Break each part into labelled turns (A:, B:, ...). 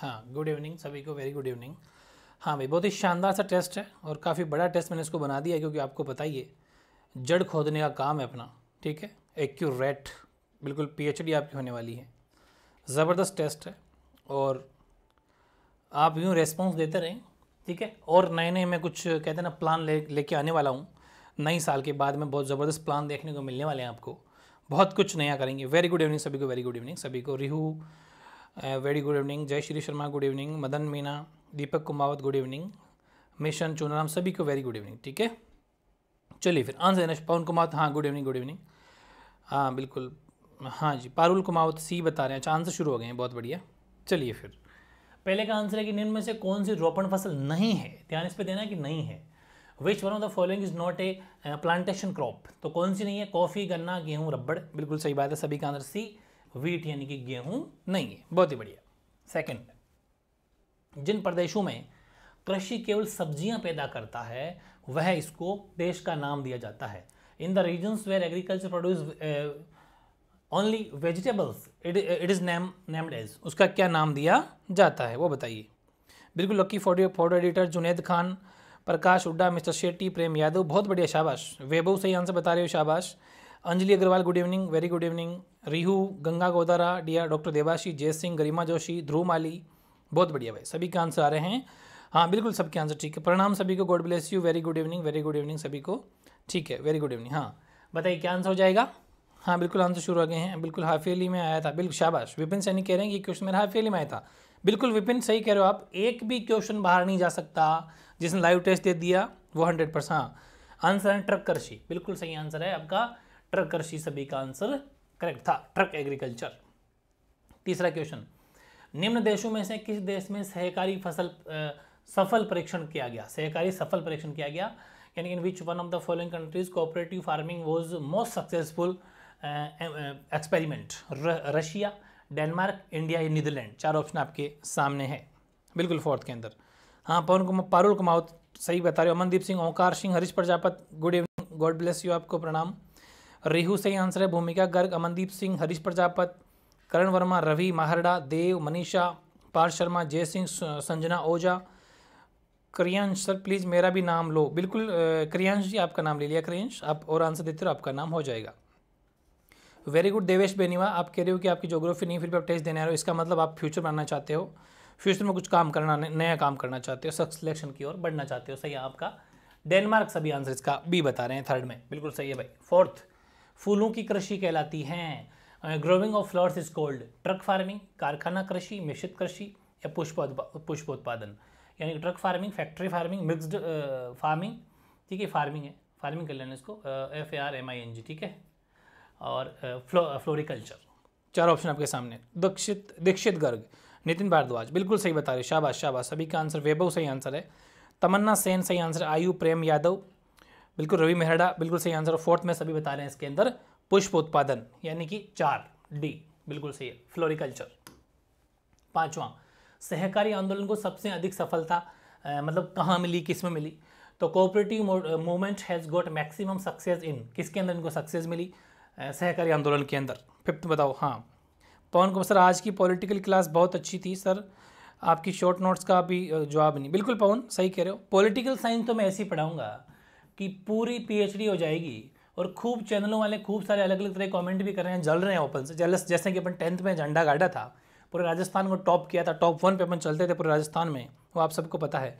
A: हाँ good evening सभी को वेरी गुड इवनिंग हाँ भाई बहुत ही शानदार सा टेस्ट है और काफ़ी बड़ा टेस्ट मैंने इसको बना दिया क्योंकि आपको पता ही है जड़ खोदने का काम है अपना ठीक है एक्यूरेट बिल्कुल पीएचडी आपकी होने वाली है ज़बरदस्त टेस्ट है और आप यूँ रेस्पॉन्स देते रहें ठीक है और नए नए मैं कुछ कहते हैं ना प्लान ले लेके आने वाला हूँ नई साल के बाद में बहुत ज़बरदस्त प्लान देखने को मिलने वाले हैं आपको बहुत कुछ नया करेंगे वेरी गुड इवनिंग सभी को वेरी गुड इवनिंग सभी को रिहू वेरी गुड इवनिंग जय Shri Sharma good evening Madan Meena Deepak Kumawat good evening mission Chunaram सभी को वेरी गुड इवनिंग ठीक है चलिए फिर आंसर देना पवन कुमावत हाँ गुड इवनिंग गुड इवनिंग हाँ बिल्कुल हाँ जी पारुल कुमावत सी बता रहे हैं अच्छा आंसर शुरू हो गए हैं बहुत बढ़िया चलिए फिर पहले का आंसर है कि निम्न में से कौन सी रोपण फसल नहीं है ध्यान इस पर देना है कि नहीं है which one of the following is not a plantation crop तो कौन सी नहीं है कॉफ़ी गन्ना गेहूँ रबड़ बिल्कुल सही बात है सभी का आंसर सी वीट यानी कि गेहूं नहीं है बहुत ही बढ़िया सेकंड जिन प्रदेशों में कृषि केवल सब्जियां पैदा करता है वह इसको देश का नाम दिया जाता है in the regions where agriculture produce only vegetables it it is name named as उसका क्या नाम दिया जाता है वो बताइए बिल्कुल Lucky photo photo editor Junaid Khan Prakash Hooda mister Shetty Prem Yadav बहुत बढ़िया शाबाश वेबो सही आंसर बता रहे हो शाबाश Anjali Agarwal good evening very good evening Rihu Ganga Godara डिया डॉक्टर देवाशी जय सिंह गरिमा जोशी ध्रुव माली बहुत बढ़िया भाई सभी के आंसर आ रहे हैं हाँ बिल्कुल सबके आंसर ठीक है प्रणाम सभी को God bless you very good evening very good evening सभी को ठीक है वेरी गुड इवनिंग हाँ बताइए क्या आंसर हो जाएगा हाँ बिल्कुल आंसर शुरू हो गए हैं बिल्कुल अली में आया था बिल्कुल शाबाश विपिन सैनी कह रहे हैं ये क्वेश्चन मेरा हाफियली में आया था बिल्कुल विपिन सही कह रहे हो आप एक भी क्वेश्चन बाहर नहीं जा सकता जिसने लाइव टेस्ट दे दिया वो हंड्रेड परसेंट हाँ आंसर है ट्रक करशी बिल्कुल सही आंसर है आपका ट्रक कृषि सभी का आंसर करेक्ट था ट्रक एग्रीकल्चर तीसरा क्वेश्चन निम्न देशों में से किस देश में सहकारी फसल आ, सफल परीक्षण किया गया सहकारी सफल परीक्षण किया गया यानी in which one of the following countries cooperative farming was most successful experiment Russia Denmark India या नीदरलैंड चार ऑप्शन आपके सामने हैं बिल्कुल फोर्थ के अंदर हाँ पवन कुमार पारुल कुमावत सही बता रहे हो Amandeep Singh Onkar Singh Harish Prajapat good evening God bless you आपको प्रणाम रेहू सही आंसर है भूमिका गर्ग अमनदीप सिंह हरीश प्रजापत करण वर्मा रवि माहरडा देव मनीषा पार्थ शर्मा जय सिंह संजना ओझा क्रियांश सर प्लीज़ मेरा भी नाम लो बिल्कुल क्रियांश जी आपका नाम ले लिया क्रियांश आप और आंसर देते रहो आपका नाम हो जाएगा वेरी गुड देवेश बेनीवा आप कह रहे हो कि आपकी जोग्राफी नहीं फिर भी आप टेस्ट देने आ रहे हो इसका मतलब आप फ्यूचर बनाना चाहते हो फ्यूचर में कुछ काम करना नया काम करना चाहते हो सख्त सिलेक्शन की ओर बढ़ना चाहते हो सही है आपका डेनमार्क सभी आंसर इसका बी बता रहे हैं थर्ड में बिल्कुल सही है भाई फोर्थ फूलों की कृषि कहलाती हैं growing of flowers is called truck farming कारखाना कृषि मिश्रित कृषि या पुष्प पुष्पोत्पादन यानी ट्रक फार्मिंग फैक्ट्री फार्मिंग मिक्सड फार्मिंग ठीक है फार्मिंग है फार्मिंग कर लेना इसको F A R M I N G ठीक है और फ्लो फ्लोरिकल्चर चार ऑप्शन आपके सामने दक्षित दीक्षित गर्ग नितिन भारद्वाज बिल्कुल सही बता रहे शाबाश शाबाश सभी का आंसर वैभव सही आंसर है तमन्ना सेन सही आंसर आयु प्रेम यादव बिल्कुल रवि मेहरडा बिल्कुल सही आंसर फोर्थ में सभी बता रहे हैं इसके अंदर पुष्प उत्पादन यानी कि चार डी बिल्कुल सही है फ्लोरिकल्चर पांचवा सहकारी आंदोलन को सबसे अधिक सफलता मतलब कहाँ मिली किस में मिली तो cooperative movement has got maximum success in किसके अंदर इनको सक्सेस मिली सहकारी आंदोलन के अंदर फिफ्थ बताओ हाँ पवन तो कुमार सर आज की पॉलिटिकल क्लास बहुत अच्छी थी सर आपकी शॉर्ट नोट्स का भी जवाब नहीं बिल्कुल पवन सही कह रहे हो पॉलिटिकल साइंस तो मैं ऐसे ही पढ़ाऊँगा कि पूरी पीएचडी हो जाएगी और खूब चैनलों वाले खूब सारे अलग अलग तरह के कमेंट भी कर रहे हैं जल रहे हैं ओपन से जलस जैसे कि अपन टेंथ में झंडा गाड़ा था पूरे राजस्थान को टॉप किया था टॉप वन पे अपन चलते थे पूरे राजस्थान में वो आप सबको पता है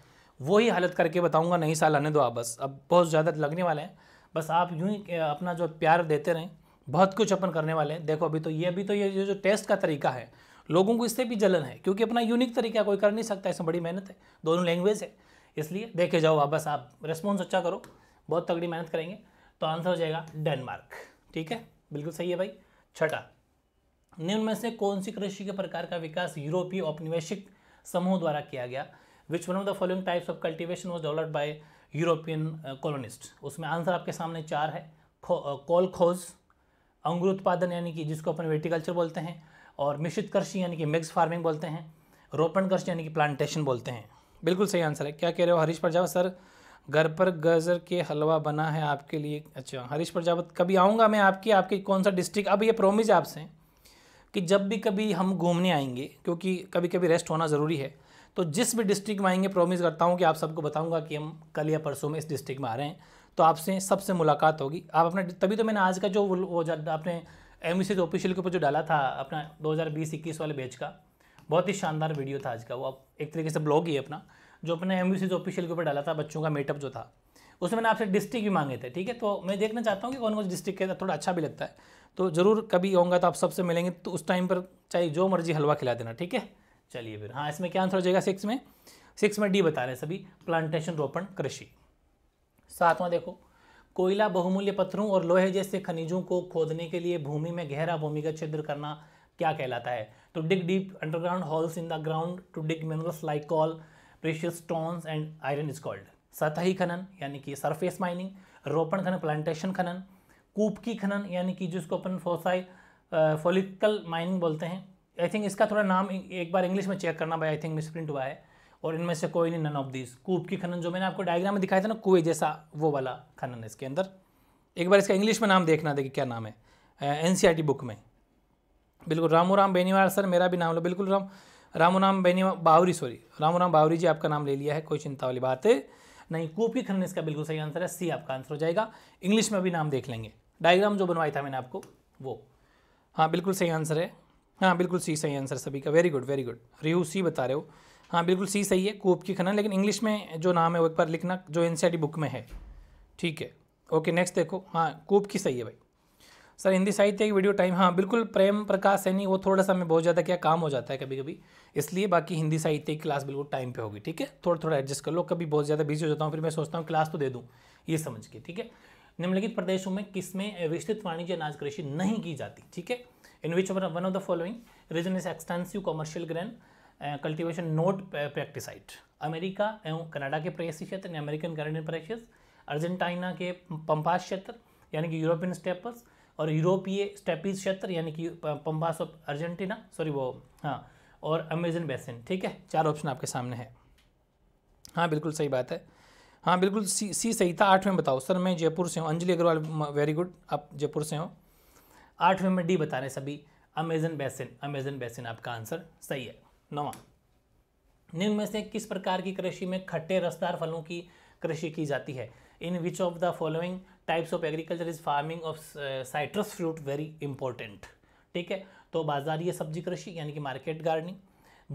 A: वही हालत करके बताऊंगा नहीं साल आने दो आप बस अब बहुत ज़्यादा लगने वाले हैं बस आप यूँ ही अपना जो प्यार देते रहें बहुत कुछ अपन करने वाले हैं देखो अभी तो ये अभी तो ये जो टेस्ट का तरीका है लोगों को इससे भी जलन है क्योंकि अपना यूनिक तरीका कोई कर नहीं सकता इसमें बड़ी मेहनत है दोनों लैंग्वेज है इसलिए देखे जाओ आप बस आप रिस्पॉन्स अच्छा करो बहुत तगड़ी मेहनत करेंगे तो आंसर हो जाएगा डेनमार्क ठीक है बिल्कुल सही है भाई छठा निम्न में से कौन सी कृषि के प्रकार का विकास यूरोपीय औपनिवेशिक समूह द्वारा किया गया which one of the following types of cultivation was developed by European colonist उसमें आंसर आपके सामने चार है uh, कोल खोज अंगुर उत्पादन यानी कि जिसको अपन वेटिकल्चर बोलते हैं और मिश्रित कृषि यानी कि मिक्स फार्मिंग बोलते हैं रोपण कृषि यानी कि प्लांटेशन बोलते हैं बिल्कुल सही आंसर है क्या कह रहे हो हरीश प्रजा सर घर पर गजर के हलवा बना है आपके लिए अच्छा हरीश प्रजापत कभी आऊँगा मैं आपकी आपके कौन सा डिस्ट्रिक्ट अब ये प्रोमिस आपसे कि जब भी कभी हम घूमने आएंगे क्योंकि कभी कभी रेस्ट होना ज़रूरी है तो जिस भी डिस्ट्रिक्ट में आएंगे प्रोमिस करता हूँ कि आप सबको बताऊँगा कि हम कल या परसों में इस डिस्ट्रिक्ट में आ रहे हैं तो आपसे सबसे मुलाकात होगी आप अपने तभी तो मैंने आज का जो वो आपने एम ई ऑफिशियल के ऊपर जो डाला था अपना दो हज़ार वाले बैच का बहुत ही शानदार वीडियो था आज का वो आप एक तरीके से ब्लॉग ही है अपना जो अपने एम ऑफिशियल के ऊपर डाला था बच्चों का मेटअप जो था उसमें मैंने आपसे डिस्ट्रिक्ट भी मांगे थे ठीक है तो मैं देखना चाहता हूँ कि कौन कौन डिस्ट्रिक्ट के थोड़ा अच्छा भी लगता है तो ज़रूर कभी होगा तो आप सबसे मिलेंगे तो उस टाइम पर चाहे जो मर्जी हलवा खिला देना ठीक है चलिए फिर हाँ इसमें क्या आंसर हो जाएगा सिक्स में सिक्स में डी बता रहे हैं सभी प्लांटेशन रोपण कृषि सातवां देखो कोयला बहुमूल्य पत्थरों और लोहे जैसे खनिजों को खोदने के लिए भूमि में गहरा भूमिगत छिद्र करना क्या कहलाता है तो dig deep underground holes in the ground to dig minerals like coal precious stones and iron is called सतही खनन यानी कि सरफेस माइनिंग रोपण खनन प्लांटेशन खनन कूप की खनन यानी कि जिसको अपन फोसाई फोलिकल माइनिंग बोलते हैं आई थिंक इसका थोड़ा नाम एक बार इंग्लिश में चेक करना भाई आई थिंक मिसप्रिंट हुआ है और इनमें से कोई नहीं नन ऑफ दिस कूप की खनन जो मैंने आपको डायग्राम में दिखाया था ना कुएं जैसा वो वाला खनन है इसके अंदर एक बार इसका इंग्लिश में नाम देखना देखिए क्या नाम है एन बुक e में बिल्कुल रामू राम बेनीवाल सर मेरा भी नाम लो बिल्कुल राम रामोनाम बेनी बावरी सॉरी रामोनाम बावरी जी आपका नाम ले लिया है कोई चिंता वाली बात नहीं कूप की इसका बिल्कुल सही आंसर है सी आपका आंसर हो जाएगा इंग्लिश में भी नाम देख लेंगे डायग्राम जो बनवाया था मैंने आपको वो हाँ बिल्कुल सही आंसर है हाँ बिल्कुल सी सही आंसर सभी का very good very good Rihu C बता रहे हो हाँ बिल्कुल सी सही है कूप की खनन लेकिन इंग्लिश में जो नाम है वो एक बार लिखना जो एन बुक e में है ठीक है ओके नेक्स्ट देखो हाँ कूप की सही है भाई सर हिंदी साहित्य की वीडियो टाइम हाँ बिल्कुल प्रेम प्रकाश सैनी वो थोड़ा सा मैं बहुत ज़्यादा क्या काम हो जाता है कभी कभी इसलिए बाकी हिंदी साहित्य की क्लास बिल्कुल टाइम पे होगी ठीक है थोड़ा थोड़ा एडजस्ट कर लो कभी बहुत ज़्यादा बिजी हो जाता हूँ फिर मैं सोचता हूँ क्लास तो दे दूँ ये समझ के ठीक है निम्नलिखित प्रदेशों में किसमें विस्तृत वाणिज्य अनाज कृषि नहीं की जाती ठीक है in which one of the following region is extensive commercial grain cultivation not practised America एवं कनाडा के प्रेसी क्षेत्र अमेरिकन कैनेडियन प्रेशियस अर्जेंटाइना के पंपास क्षेत्र यानी कि यूरोपियन स्टेपर्स और यूरोपीय स्टेपीज क्षेत्र यानी कि पम्बास ऑफ अर्जेंटीना सॉरी वो हाँ और अमेजन बेसिन ठीक है चार ऑप्शन आपके सामने है हाँ बिल्कुल सही बात है हाँ बिल्कुल सी सी सही था आठवें बताओ सर मैं जयपुर से हूँ अंजलि अग्रवाल वेरी गुड आप जयपुर से हो आठवें में डी बता रहे सभी अमेजन बेसिन अमेजन बेसिन आपका आंसर सही है नवा निम्न में से किस प्रकार की कृषि में खट्टे रसदार फलों की कृषि की जाती है in which of the following types of agriculture is farming of citrus fruit very important ठीक है तो बाजारीय सब्जी कृषि यानी कि मार्केट गार्डनिंग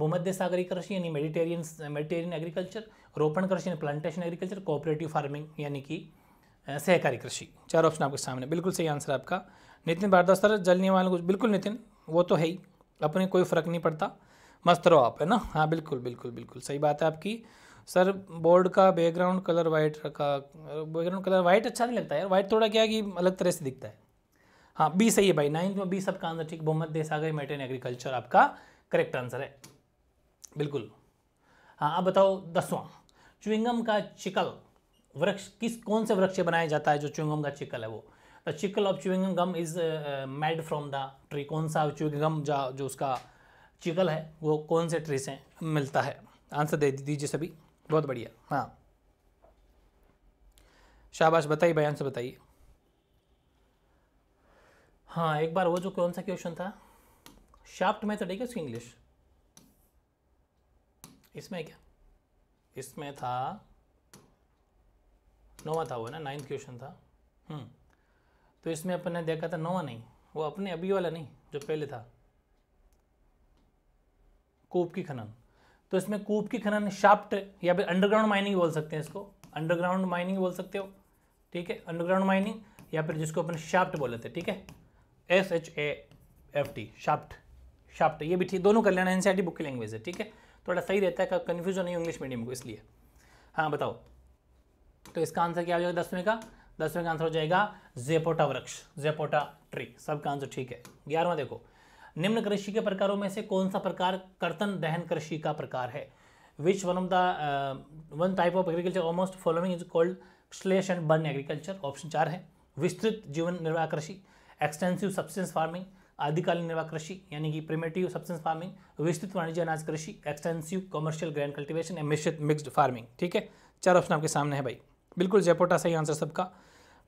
A: भूमध्य सागरी कृषि यानी मेडिटेरियन मेडिटेरियन एग्रीकल्चर रोपण कृषि यानी प्लांटेशन एग्रीकल्चर कोऑपरेटिव फार्मिंग यानी कि सहकारी कृषि चार ऑप्शन आपके सामने बिल्कुल सही आंसर आपका नितिन भारद्वाज सर जल निवारण कुछ बिल्कुल नितिन वो तो है ही अपने कोई फर्क नहीं पड़ता मस्त रहो आप है ना हाँ बिल्कुल बिल्कुल बिल्कुल सही बात है आपकी सर बोर्ड का बैकग्राउंड कलर वाइट रखा बैकग्राउंड कलर वाइट अच्छा नहीं लगता है वाइट थोड़ा क्या कि अलग तरह से दिखता है हाँ बी सही है भाई नाइन्थ में बी सबका आंसर ठीक बहुमत देसागर मेटेन एग्रीकल्चर आपका करेक्ट आंसर है बिल्कुल हाँ अब बताओ दसवां चुविंगम का चिकल वृक्ष किस कौन से वृक्ष बनाया जाता है जो चुविंगम का चिकल है वो the chicle of chewing gum gum is made from the tree कौन सा चुविंगम जो उसका चिकल है वो कौन से ट्री से मिलता है आंसर दे दीजिए सभी बहुत बढ़िया हाँ शाबाश बताइए बयान से बताइए हाँ एक बार वो जो कौन सा क्वेश्चन था शाफ्ट मेथड है क्या उसकी इंग्लिश इसमें क्या इसमें था नोवा था वो ना नाइन्थ क्वेश्चन था हम्म तो इसमें अपन ने देखा था नोवा नहीं वो अपने अभी वाला नहीं जो पहले था कूप की खनन तो इसमें कूप की खनन शाफ्ट या फिर अंडरग्राउंड माइनिंग बोल सकते हैं इसको अंडरग्राउंड माइनिंग बोल सकते हो ठीक है अंडरग्राउंड माइनिंग या फिर जिसको अपन शाफ्ट बोल लेते हैं ठीक है S H A F T shaft shaft ये भी ठीक दोनों कर लेना एन बुक की लैंग्वेज है ठीक है थोड़ा सही रहता है कन्फ्यूजन नहीं इंग्लिश मीडियम को इसलिए हाँ बताओ तो इसका आंसर क्या हो जाएगा दसवें का दसवें का आंसर हो जाएगा जेपोटा वृक्ष जेपोटा ट्री सबका आंसर ठीक है ग्यारहवा देखो निम्न कृषि के प्रकारों में से कौन सा प्रकार कर्तन दहन कृषि का प्रकार है which one of the one type of agriculture almost following is called slash and burn agriculture option चार है विस्तृत जीवन निर्वाह कृषि एक्सटेंसिव सब्सटेंस फार्मिंग आदिकालीन निर्वाह कृषि यानी कि प्रिमेटिव सब्सटेंस फार्मिंग विस्तृत वाणिज्य अनाज कृषि extensive commercial grand cultivation and मिश्रित मिक्सड फार्मिंग ठीक है चार ऑप्शन आपके सामने है भाई बिल्कुल जयपोटा सही आंसर सबका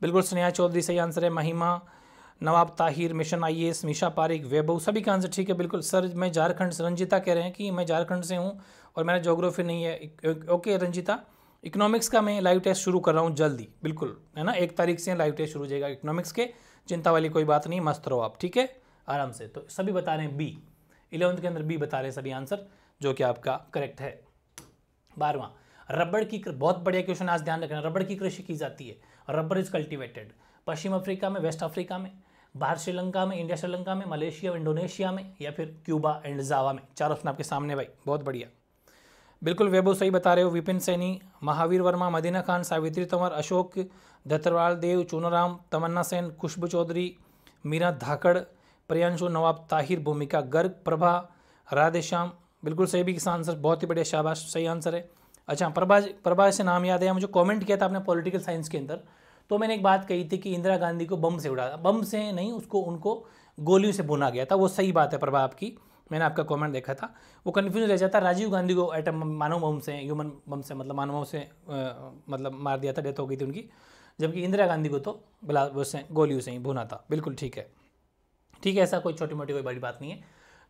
A: बिल्कुल स्नेहा चौधरी सही आंसर है Mahima Nawab Tahir mission I S Meesha Pareek Vaibhav सभी का आंसर ठीक है बिल्कुल सर मैं झारखंड से रंजिता कह रहे हैं कि मैं झारखंड से हूँ और मेरा जोग्राफी नहीं है ओके रंजिता इकोनॉमिक्स का मैं लाइव टेस्ट शुरू कर रहा हूँ जल्दी बिल्कुल है ना एक तारीख से लाइव टेस्ट शुरू हो जाएगा इकोनॉमिक्स के चिंता वाली कोई बात नहीं मस्त रहो आप ठीक है आराम से तो सभी बता रहे हैं बी इलेवंथ के अंदर बी बता रहे हैं सभी आंसर जो कि आपका करेक्ट है बारवा रबड़ की बहुत बढ़िया क्वेश्चन आज ध्यान रखना रबड़ की कृषि की जाती है रबड़ इज कल्टिवेटेड पश्चिम अफ्रीका में वेस्ट अफ्रीका में बाहर श्रीलंका में इंडिया श्रीलंका में मलेशिया इंडोनेशिया में या फिर क्यूबा एंड जावा में चार ऑप्शन आपके सामने भाई बहुत बढ़िया बिल्कुल वैभव सही बता रहे हो विपिन सैनी महावीर वर्मा मदीना खान सावित्री तंवर अशोक धतरवाल देव चूनाराम तमन्ना सेन खुशबू चौधरी मीरा धाकड़ प्रियांशु नवाब ताहिर भूमिका गर्ग प्रभा राधे श्याम बिल्कुल सही भी इसका आंसर बहुत ही बढ़िया शाबाश सही आंसर है अच्छा प्रभा प्रभा से नाम याद है मुझे कमेंट किया था आपने पॉलिटिकल साइंस के अंदर तो मैंने एक बात कही थी कि इंदिरा गांधी को बम से उड़ा बम से नहीं उसको उनको गोलियों से भुना गया था वो सही बात है प्रभा आपकी मैंने आपका कमेंट देखा था वो कन्फ्यूज रह जाता राजीव गांधी को एटम मानव बम से ह्यूमन बम से मतलब मानव से आ, मतलब मार दिया था डेथ हो गई थी उनकी जबकि इंदिरा गांधी को तो बला उससे गोलियों से ही भुना था बिल्कुल ठीक है ठीक है ऐसा कोई छोटी मोटी कोई बड़ी बात नहीं है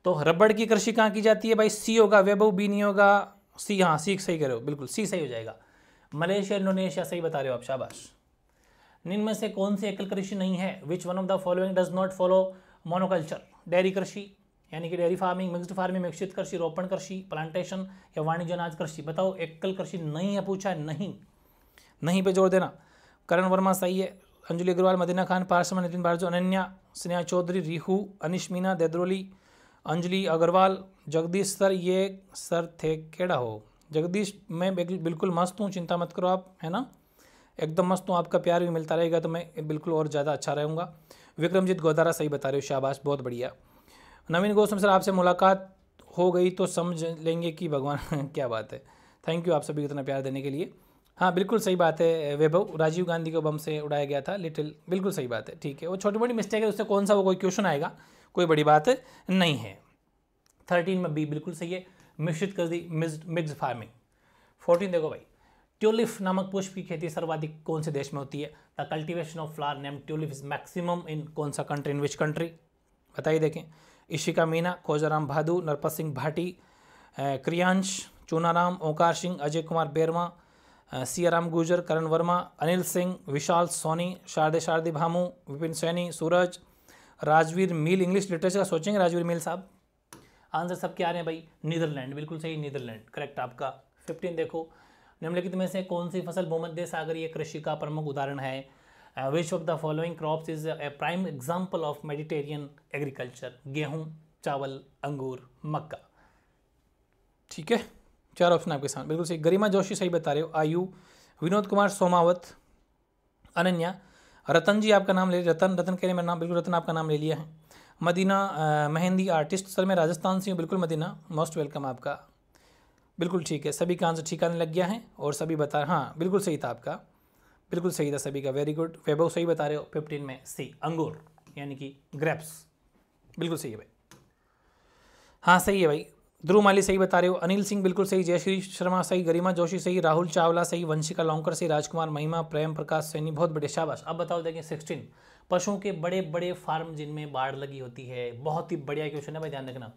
A: तो रबड़ की कृषि कहाँ की जाती है भाई सी होगा वेबो बी नहीं होगा सी हाँ सी सही करो बिल्कुल सी सही हो जाएगा मलेशिया इंडोनेशिया सही बता रहे हो आप शाबाश निम्न से कौन सी एकल कृषि नहीं है which one of the following does not follow monoculture dairy कृषि यानी कि डेयरी फार्मिंग मिक्सड फार्मिंग मिक्सित कृषि रोपण कृषि प्लांटेशन या वाणिज्य अनाज कृषि बताओ एकल कृषि नहीं है पूछा है नहीं नहीं पे जोर देना करण वर्मा सही है अंजलि अग्रवाल मदीना खान पार्सम नितिन बारजो अनन्या स्नेहा चौधरी रिहू अनिश मीना देद्रोली अंजलि अग्रवाल जगदीश सर ये सर थे केड़ा हो जगदीश मैं बिल्कुल मस्त हूँ चिंता मत करो आप है ना एकदम मस्त हूँ आपका प्यार भी मिलता रहेगा तो मैं बिल्कुल और ज़्यादा अच्छा रहूँगा विक्रमजीत गोदारा सही बता रहे हो शाबाश बहुत बढ़िया नवीन गोस्वामी सर आपसे मुलाकात हो गई तो समझ लेंगे कि भगवान क्या बात है थैंक यू आप सभी को इतना प्यार देने के लिए हाँ बिल्कुल सही बात है वैभव राजीव गांधी को बम से उड़ाया गया था लिटिल बिल्कुल सही बात है ठीक है वो छोटी मोटी मिस्टेक है उससे कौन सा वो कोई क्वेश्चन आएगा कोई बड़ी बात नहीं है थर्टीन में बी बिल्कुल सही है मिश्रित कर दी मिक्स फार्मिंग फोर्टीन देखो भाई ट्यूलिफ नामक पुष्प की खेती सर्वाधिक कौन से देश में होती है the cultivation of flower name tulip is maximum in कौन सा कंट्री इन विच कंट्री बताइए देखें इशिका मीना खोजाराम भादु नरपत सिंह भाटी क्रियांश चूनाराम ओंकार सिंह अजय कुमार बेरमा सियाराम गुजर करण वर्मा अनिल सिंह विशाल सोनी शारदे शारदी भामू विपिन सैनी सूरज राजवीर मील इंग्लिश लिटरेचर का सोचेंगे राजवीर मील साहब आंसर सब क्या आ रहे हैं भाई नीदरलैंड बिल्कुल सही नीदरलैंड करेक्ट आपका फिफ्टीन देखो निम्नलिखित में से कौन सी फसल भूमध्य सागरीय कृषि का प्रमुख उदाहरण है which of the following crops is a prime example of Mediterranean agriculture गेहूँ चावल अंगूर मक्का ठीक है चार ऑप्शन आपके सामने बिल्कुल सही गरिमा जोशी सही बता रहे हो आयु विनोद कुमार सोमावत अनन्या रतन जी आपका नाम ले रतन रतन कह रहे मेरा नाम बिल्कुल रतन आपका नाम ले लिया है मदीना मेहंदी आर्टिस्ट सर मैं राजस्थान से हूँ बिल्कुल मदीना मोस्ट वेलकम आपका बिल्कुल ठीक है सभी का आंसर ठीक आने लग गया है और सभी बता हाँ बिल्कुल सही था आपका बिल्कुल सही था सभी का वेरी गुड वैभव सही बता रहे हो फिफ्टीन में सी अंगूर यानी कि ग्रेप्स बिल्कुल सही है भाई हाँ सही है भाई ध्रुव माली सही बता रहे हो अनिल सिंह बिल्कुल सही जयश्री शर्मा सही गरिमा जोशी सही राहुल चावला सही वंशिका लौंकर सही राजकुमार महिमा प्रेम प्रकाश सैनी बहुत बड़े शाबाश अब बताओ देखें सिक्सटीन पशुओं के बड़े बड़े फार्म जिनमें बाढ़ लगी होती है बहुत ही बढ़िया क्वेश्चन है भाई ध्यान रखना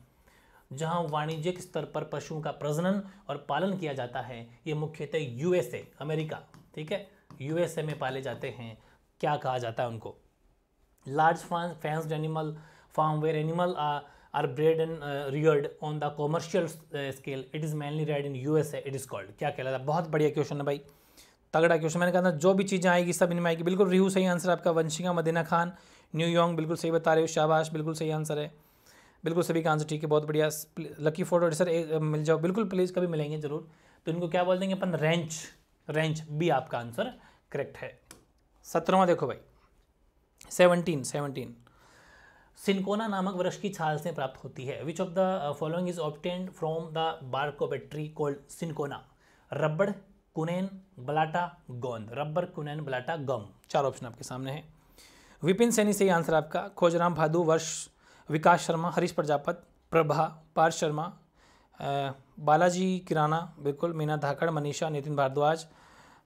A: जहां वाणिज्यिक स्तर पर पशुओं का प्रजनन और पालन किया जाता है ये मुख्यतः यूएसए अमेरिका ठीक है यूएसए में पाले जाते हैं क्या कहा जाता है उनको large farm fans animal where animal animal are bred and uh, reared on the commercial uh, scale it is mainly it is called क्या कहलाता है बहुत बढ़िया क्वेश्चन है भाई तगड़ा क्वेश्चन मैंने कहा था जो भी चीज़ें आएगी सब इनमें आएगी बिल्कुल रिहू सही आंसर आपका वंशिका मदीना खान न्यूयॉर्क बिल्कुल सही बता रहे हो शाबाश बिल्कुल सही आंसर है बिल्कुल सभी का आंसर ठीक है बहुत बढ़िया लकी फोटो एडिसर मिल जाओ बिल्कुल प्लीज़ कभी मिलेंगे जरूर तो इनको क्या बोल देंगे अपन रेंच रेंच बी आपका आंसर करेक्ट है सत्रहवा देखो भाई सेवनटीन सेवनटीन सिनकोना नामक वृक्ष की छाल से प्राप्त होती है which of the following is obtained from the bark of tree called cinchona रबड़ कुनेन बलाटा गोंद रबर कुनेन बलाटा गम चार ऑप्शन आपके सामने हैं विपिन सैनी से ही आंसर आपका खोजराम भादु वर्ष विकास शर्मा हरीश प्रजापत प्रभा पार शर्मा बालाजी किराना बिल्कुल मीना धाकड़ मनीषा नितिन भारद्वाज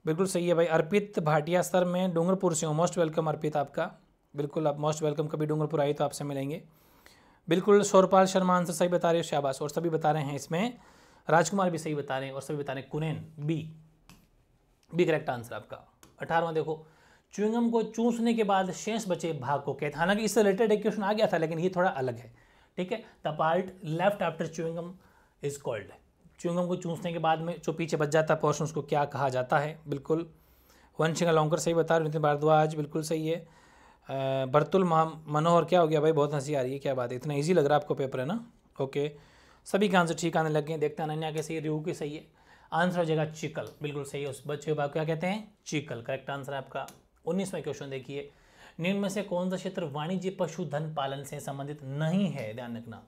A: बिल्कुल सही है भाई अर्पित भाटिया सर मैं डूंगरपुर से हूँ मोस्ट वेलकम अर्पित आपका बिल्कुल आप मोस्ट वेलकम कभी डूंगरपुर आई तो आपसे मिलेंगे बिल्कुल शोरपाल शर्मा आंसर सही बता रहे हो शाहबाश और सभी बता रहे हैं इसमें राजकुमार भी सही बता रहे हैं और सभी बता रहे हैं कुनैन बी बी करेक्ट आंसर आपका अठारहवा देखो चुंगम को चूसने के बाद शेष बचे भाग को कहते हैं हालांकि इससे रिलेटेड एक क्वेश्चन आ गया था लेकिन ये थोड़ा अलग है ठीक है the part left after chewing gum is called chewing gum को चूसने के बाद में जो पीछे बच जाता है पोर्शन उसको क्या कहा जाता है बिल्कुल वंशिंग लॉन्कर सही बता रहे नितिन भारद्वाज बिल्कुल सही है बर्तुल मनोहर क्या हो गया भाई बहुत हंसी आ रही है क्या बात है इतना ईजी लग रहा है आपको पेपर है ना ओके सभी के आंसर ठीक आने लग गए देखते हैं अनन्या के सही रिहू के सही है आंसर हो जाएगा चिकल बिल्कुल सही है उस बच्चे को क्या कहते हैं चिकल करेक्ट आंसर है आपका उन्नीसवें क्वेश्चन देखिए निम्न में से कौन सा क्षेत्र वाणिज्य पशुधन पालन से संबंधित नहीं है ध्यान रखना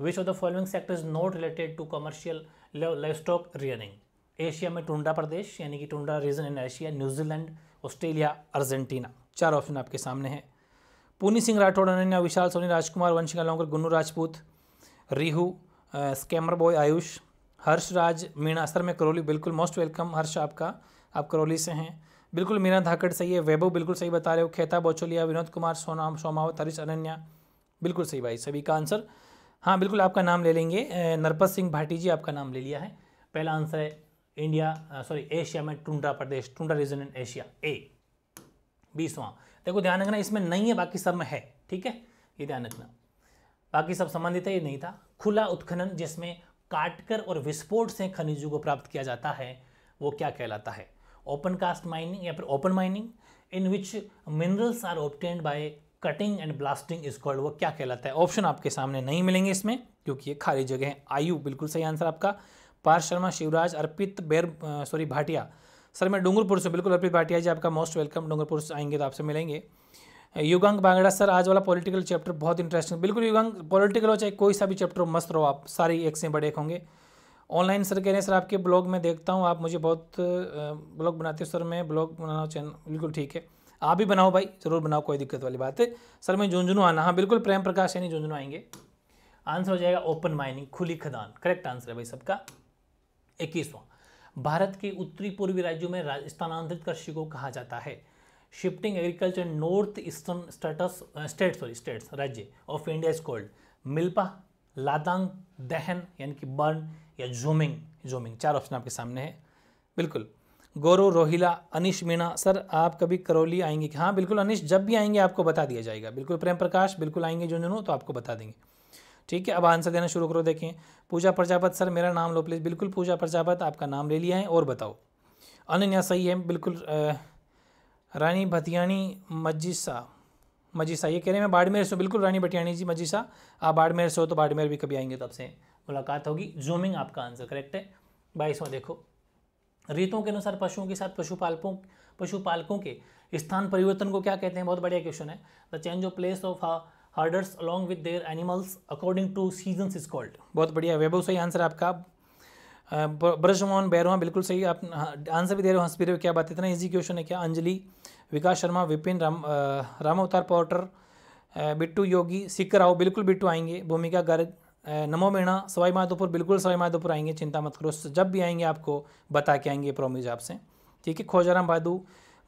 A: which of the following sector is not related to commercial livestock rearing Asia में टुंडा प्रदेश यानी कि tundra region in Asia New Zealand Australia Argentina चार ऑप्शन आपके सामने हैं पुनी सिंह राठौड़ अन्य Vishal Soni Rajkumar Vanshika Longar Gunnu Rajput Rihu scammer boy Ayush Harsh Raj Meena sir में करौली बिल्कुल मोस्ट वेलकम हर्ष आपका आप करौली से हैं बिल्कुल मीना धाकड़ सही है वैभव बिल्कुल सही बता रहे हो खेता बोचोलिया विनोद कुमार सोनाम सोमावत हरीश अनन्या बिल्कुल सही भाई सभी का आंसर हाँ बिल्कुल आपका नाम ले लेंगे नरपत सिंह भाटी जी आपका नाम ले लिया है पहला आंसर है इंडिया सॉरी एशिया में tundra Pradesh टुंडा region in Asia ए बीसवां देखो ध्यान रखना इसमें नहीं है बाकी सब में है ठीक है ये ध्यान रखना बाकी सब संबंधित है ये नहीं था खुला उत्खनन जिसमें काटकर और विस्फोट से खनिजों को प्राप्त किया जाता है वो क्या कहलाता है ओपन कास्ट माइनिंग या फिर open mining in which minerals are obtained by cutting and blasting is called वो क्या कहलाता है ऑप्शन आपके सामने नहीं मिलेंगे इसमें क्योंकि ये खाली जगह है आयु बिल्कुल सही आंसर आपका पार शर्मा शिवराज अर्पित बेर सॉरी भाटिया सर मैं डूंगरपुर से बिल्कुल अर्पित भाटिया जी आपका मोस्ट वेलकम डूंगरपुर से आएंगे तो आपसे मिलेंगे युगंग बांगड़ा सर आज वाला पॉलिटिकल चैप्टर बहुत इंटरेस्टिंग बिल्कुल युगंग पॉलिटिकल हो चाहे कोई सा भी चैप्टर मस्त रहो आप सारी एक से बड़े एक होंगे ऑनलाइन सर कह रहे हैं सर आपके ब्लॉग में देखता हूँ आप मुझे बहुत ब्लॉग बनाते हो सर मैं ब्लॉग बनाना चैनल बिल्कुल ठीक है आप भी बनाओ भाई ज़रूर बनाओ कोई दिक्कत वाली बात है सर मैं झुंझुनू आना हाँ बिल्कुल प्रेम प्रकाश यानी झुंझुनू आएंगे आंसर हो जाएगा ओपन माइनिंग खुली खदान करेक्ट आंसर है भाई सबका इक्कीसवां भारत के उत्तरी पूर्वी राज्यों में स्थानांतरित कृषि को कहा जाता है shifting agriculture north eastern states state sorry states राज्य of India is called milpa ladang दहन यानी कि बर्न या जूमिंग जूमिंग चार ऑप्शन आपके सामने है बिल्कुल गौरव रोहिला अनिश मीणा सर आप कभी करौली आएंगे कि हाँ बिल्कुल अनिश जब भी आएंगे आपको बता दिया जाएगा बिल्कुल प्रेम प्रकाश बिल्कुल आएंगे जो जुनू तो आपको बता देंगे ठीक है अब आंसर देना शुरू करो देखें पूजा प्रजापत सर मेरा नाम लो प्लीज़ बिल्कुल पूजा प्रजापत आपका नाम ले लिया है और बताओ अनन्या सही है बिल्कुल रानी भतियानी मजीसा मजीसा ये कह रहे हैं मैं बाड़मेर से बिल्कुल रानी भटियानी जी मजीसा आप बाड़मेर से हो तो बाड़मेर भी कभी आएंगे तब से मुलाकात होगी जूमिंग आपका आंसर करेक्ट है बाईसवा देखो रीतों के अनुसार पशुओं के साथ पशुपालकों पशुपालकों के स्थान परिवर्तन को क्या कहते हैं बहुत बढ़िया क्वेश्चन है the change of place of herders along with their animals according to season is called बहुत बढ़िया वैभव सही आंसर आपका ब्रजमोहन बैरवा हाँ, बिल्कुल सही आप आंसर हाँ, भी दे रहे हो हंसपी रहे क्या बात इतना ईजी क्वेश्चन है क्या अंजलि विकास शर्मा विपिन राम राम अवतार पॉटर बिट्टू योगी सिक्कर आओ बिल्कुल बिट्टू आएंगे भूमिका गर्ग नमो मीणा सवाई माधोपुर बिल्कुल सवाई माधोपुर आएंगे चिंता मत करो जब भी आएंगे आपको बता के आएंगे प्रोमिज आपसे ठीक है खोजाराम भादू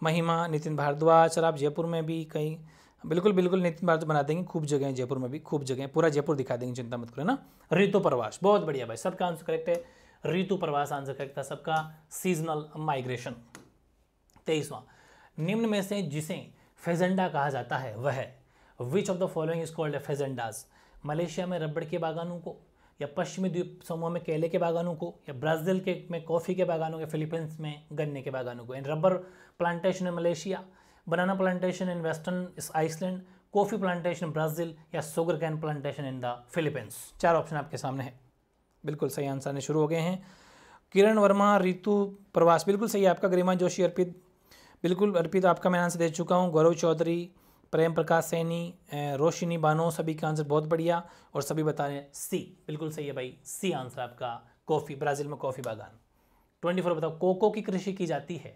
A: महिमा नितिन भारद्वाज और आप जयपुर में भी कहीं बिल्कुल बिल्कुल नितिन भारद्वाज बना देंगे खूब जगह है जयपुर में भी खूब जगह है पूरा जयपुर दिखा देंगे चिंता मत करो ना ऋतु प्रवास बहुत बढ़िया भाई सबका आंसर करेक्ट है ऋतु प्रवास आंसर करेक्ट था सबका सीजनल माइग्रेशन तेईसवा निम्न में से जिसे फेजेंडा कहा जाता है वह which of the following is called fazendas Malaysia में रबड़ के बागानों को या पश्चिमी द्वीप समूह में केले के बागानों को या ब्राज़ील के में कॉफ़ी के बागानों या फिलीपींस में गन्ने के बागानों को and rubber plantation in Malaysia banana plantation in western island coffee plantation Brazil या sugar cane plantation in the Philippines चार ऑप्शन आपके सामने हैं बिल्कुल सही आंसर आने शुरू हो गए हैं किरण वर्मा रितु प्रवास बिल्कुल सही आपका गरिमा जोशी अर्पित बिल्कुल अर्पित आपका मैं आंसर दे चुका हूँ गौरव चौधरी प्रेम प्रकाश सैनी रोशिनी बानो सभी का आंसर बहुत बढ़िया और सभी बता रहे हैं सी बिल्कुल सही है भाई सी आंसर आपका कॉफ़ी ब्राज़ील में कॉफ़ी बागान ट्वेंटी फोर बताओ कोको की कृषि की जाती है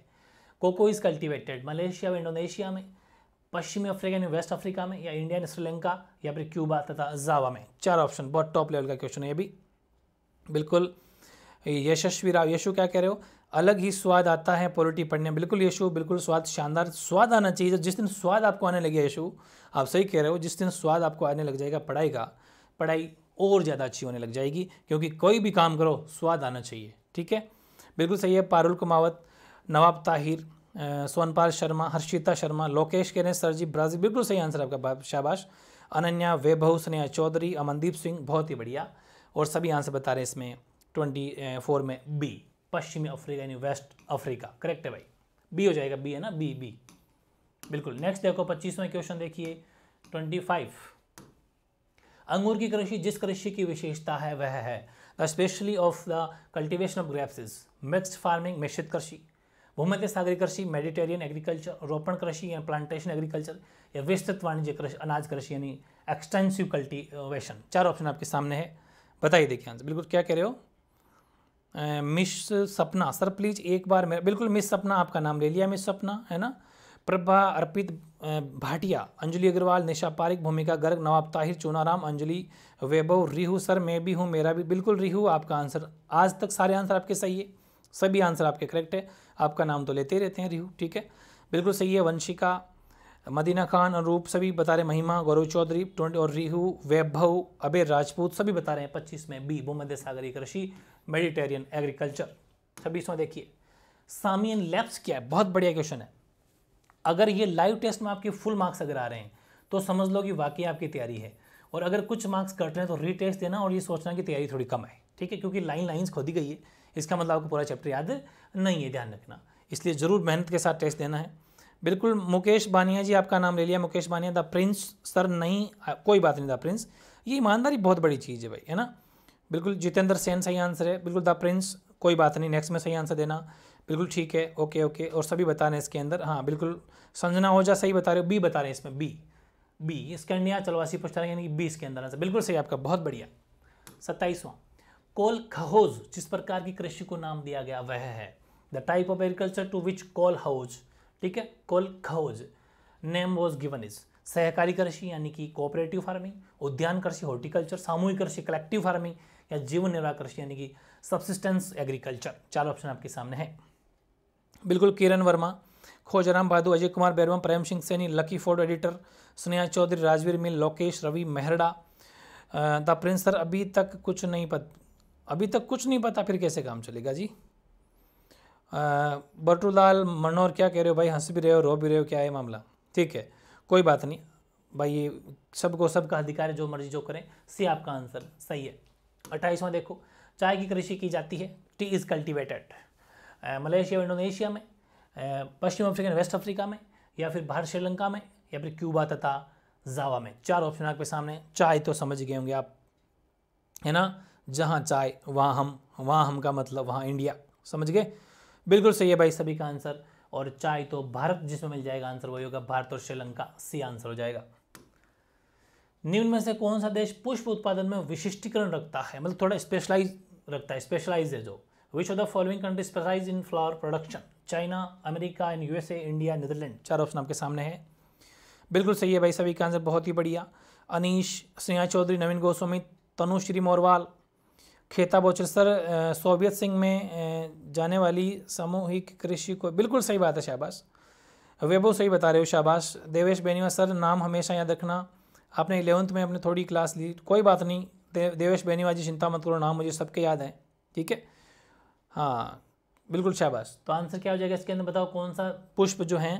A: कोको इज़ कल्टिवेटेड मलेशिया व इंडोनेशिया में पश्चिमी अफ्रीका यानी वेस्ट अफ्रीका में या इंडिया श्रीलंका या फिर क्यूबा तथा जावा में चार ऑप्शन बहुत टॉप लेवल का क्वेश्चन है ये भी बिल्कुल यशस्वी राव यशु क्या कह रहे हो अलग ही स्वाद आता है पोलिटी पढ़ने बिल्कुल यशु बिल्कुल स्वाद शानदार स्वाद आना चाहिए जिस दिन स्वाद आपको आने लगे यशु आप सही कह रहे हो जिस दिन स्वाद आपको आने लग जाएगा पढ़ाई का पढ़ाई और ज़्यादा अच्छी होने लग जाएगी क्योंकि कोई भी काम करो स्वाद आना चाहिए ठीक है बिल्कुल सही है पारुल कुमावत नवाब ताहिर सोनपाल शर्मा हर्षिता शर्मा लोकेश कह रहे हैं सर जी ब्राज़ील बिल्कुल सही आंसर आपका शाबाश अनन्या वैभव स्नेहा चौधरी अमनदीप सिंह बहुत ही बढ़िया और सभी आंसर बता रहे हैं इसमें ट्वेंटी फोर में बी पश्चिमी अफ्रीका यानी वेस्ट अफ्रीका करेक्ट है भाई बी हो जाएगा बी है ना बी बी बिल्कुल नेक्स्ट देखो पच्चीसवें क्वेश्चन देखिए ट्वेंटी फाइव अंगूर की कृषि जिस कृषि की विशेषता है वह है the specially of the cultivation of grapes mix farming मिश्रित कृषि भूमध्य सागरी कृषि मेडिटेरियन एग्रीकल्चर रोपण कृषि या प्लांटेशन एग्रीकल्चर या विस्तृत वाणिज्य कृषि अनाज कृषि यानी एक्सटेंसिव कल्टीवेशन चार ऑप्शन आपके सामने है बताइए देखिए आंसर बिल्कुल क्या कह रहे हो मिस सपना सर प्लीज़ एक बार मेरा बिल्कुल मिस सपना आपका नाम ले लिया मिस सपना है ना प्रभा अर्पित भाटिया अंजलि अग्रवाल निशा पारिक भूमिका गर्ग नवाब ताहिर चूनाराम अंजलि वैभव रिहू सर मैं भी हूँ मेरा भी बिल्कुल रिहू आपका आंसर आज तक सारे आंसर आपके सही है सभी आंसर आपके करेक्ट है आपका नाम तो लेते ही रहते हैं रिहू ठीक है बिल्कुल सही है वंशिका मदीना खान अनूप सभी बता रहे महिमा गौरव चौधरी ट्वेंटी और रिहू वैभव अबे राजपूत सभी बता रहे हैं पच्चीस में बी भूमध्य सागरी कृषि मेडिटेरियन एग्रीकल्चर इसमें देखिए सामियन लैब्स क्या है बहुत बढ़िया क्वेश्चन है अगर ये लाइव टेस्ट में आपके फुल मार्क्स अगर आ रहे हैं तो समझ लो कि वाकई आपकी तैयारी है और अगर कुछ मार्क्स कट रहे हैं तो रीटेस्ट देना और ये सोचना कि तैयारी थोड़ी कम है ठीक है क्योंकि लाइन लाइन्स खोदी गई है इसका मतलब आपको पूरा चैप्टर याद नहीं है ध्यान रखना इसलिए ज़रूर मेहनत के साथ टेस्ट देना है बिल्कुल मुकेश बानिया जी आपका नाम ले लिया मुकेश बानिया द प्रिंस सर नहीं कोई बात नहीं द प्रिंस ये ईमानदारी बहुत बड़ी चीज़ है भाई है ना बिल्कुल जितेंद्र सेन सही आंसर है बिल्कुल द प्रिंस कोई बात नहीं नेक्स्ट में सही आंसर देना बिल्कुल ठीक है ओके ओके और सभी बता रहे हैं इसके अंदर हाँ बिल्कुल संजना ओझा सही बता रहे हो बी बता रहे हैं इसमें बी बी स्कैंडिया चलवासी पूछता रहे यानी कि बी इसके अंदर आंसर बिल्कुल सही आपका बहुत बढ़िया सत्ताईसवां कोल खहोज जिस प्रकार की कृषि को नाम दिया गया वह है the type of agriculture to which call house ठीक है कोल खोज नेम वॉज गिवन इज सहकारी कृषि यानी कि कोऑपरेटिव फार्मिंग उद्यान कृषि हॉर्टिकल्चर सामूहिक कृषि कलेक्टिव फार्मिंग या जीवन निर्वाह कृषि यानी कि सब्सिस्टेंस एग्रीकल्चर चार ऑप्शन आपके सामने है बिल्कुल Kiran Verma Khojram Bhadu Ajay Kumar Bairwa Prem Singh Saini Lucky Ford editor Sneha Chaudhary Rajveer मिल Lokesh Ravi Mehrada the prince sir अभी तक कुछ नहीं पता अभी तक कुछ नहीं पता फिर कैसे काम चलेगा जी बटू लाल मनोहर क्या कह रहे हो भाई हंस भी रहे हो रो भी रहे हो क्या है मामला ठीक है कोई बात नहीं भाई सबको सबका अधिकार है जो मर्जी जो करें सी आपका आंसर सही है अट्ठाईसवां देखो चाय की कृषि की जाती है T is cultivated Malaysia Indonesia में पश्चिम अफ्रीका वेस्ट अफ्रीका में या फिर भारत श्रीलंका में या फिर क्यूबा तथा जावा में चार ऑप्शन आपके सामने चाय तो समझ गए होंगे आप है ना जहाँ चाय वहाँ हम वहाँ हम का मतलब वहाँ इंडिया समझ गए बिल्कुल सही है भाई सभी का आंसर और चाय तो भारत जिसमें मिल जाएगा आंसर वही होगा भारत और श्रीलंका सी आंसर हो जाएगा निम्न में से कौन सा देश पुष्प उत्पादन में विशिष्टीकरण रखता है मतलब थोड़ा स्पेशलाइज रखता है स्पेशलाइज है जो which of the following country specialize in flower production China America and USA India Netherlands चार ऑप्शन आपके सामने है बिल्कुल सही है भाई सभी का आंसर बहुत ही बढ़िया अनिश स्नेहा चौधरी नवीन गोस्वामी तनुश्री मोरवाल खेता बोचरसर सोवियत सिंह में जाने वाली सामूहिक कृषि को बिल्कुल सही बात है शाबाश वेबो सही बता रहे हो शाबाश देवेश बेनिवा सर नाम हमेशा याद रखना आपने इलेवंथ में अपने थोड़ी क्लास ली कोई बात नहीं दे, देवेश बेनिवा जी चिंता मत करो नाम मुझे सबके याद हैं ठीक है हाँ बिल्कुल शाबाश तो आंसर क्या हो जाएगा इसके अंदर बताओ कौन सा पुष्प जो है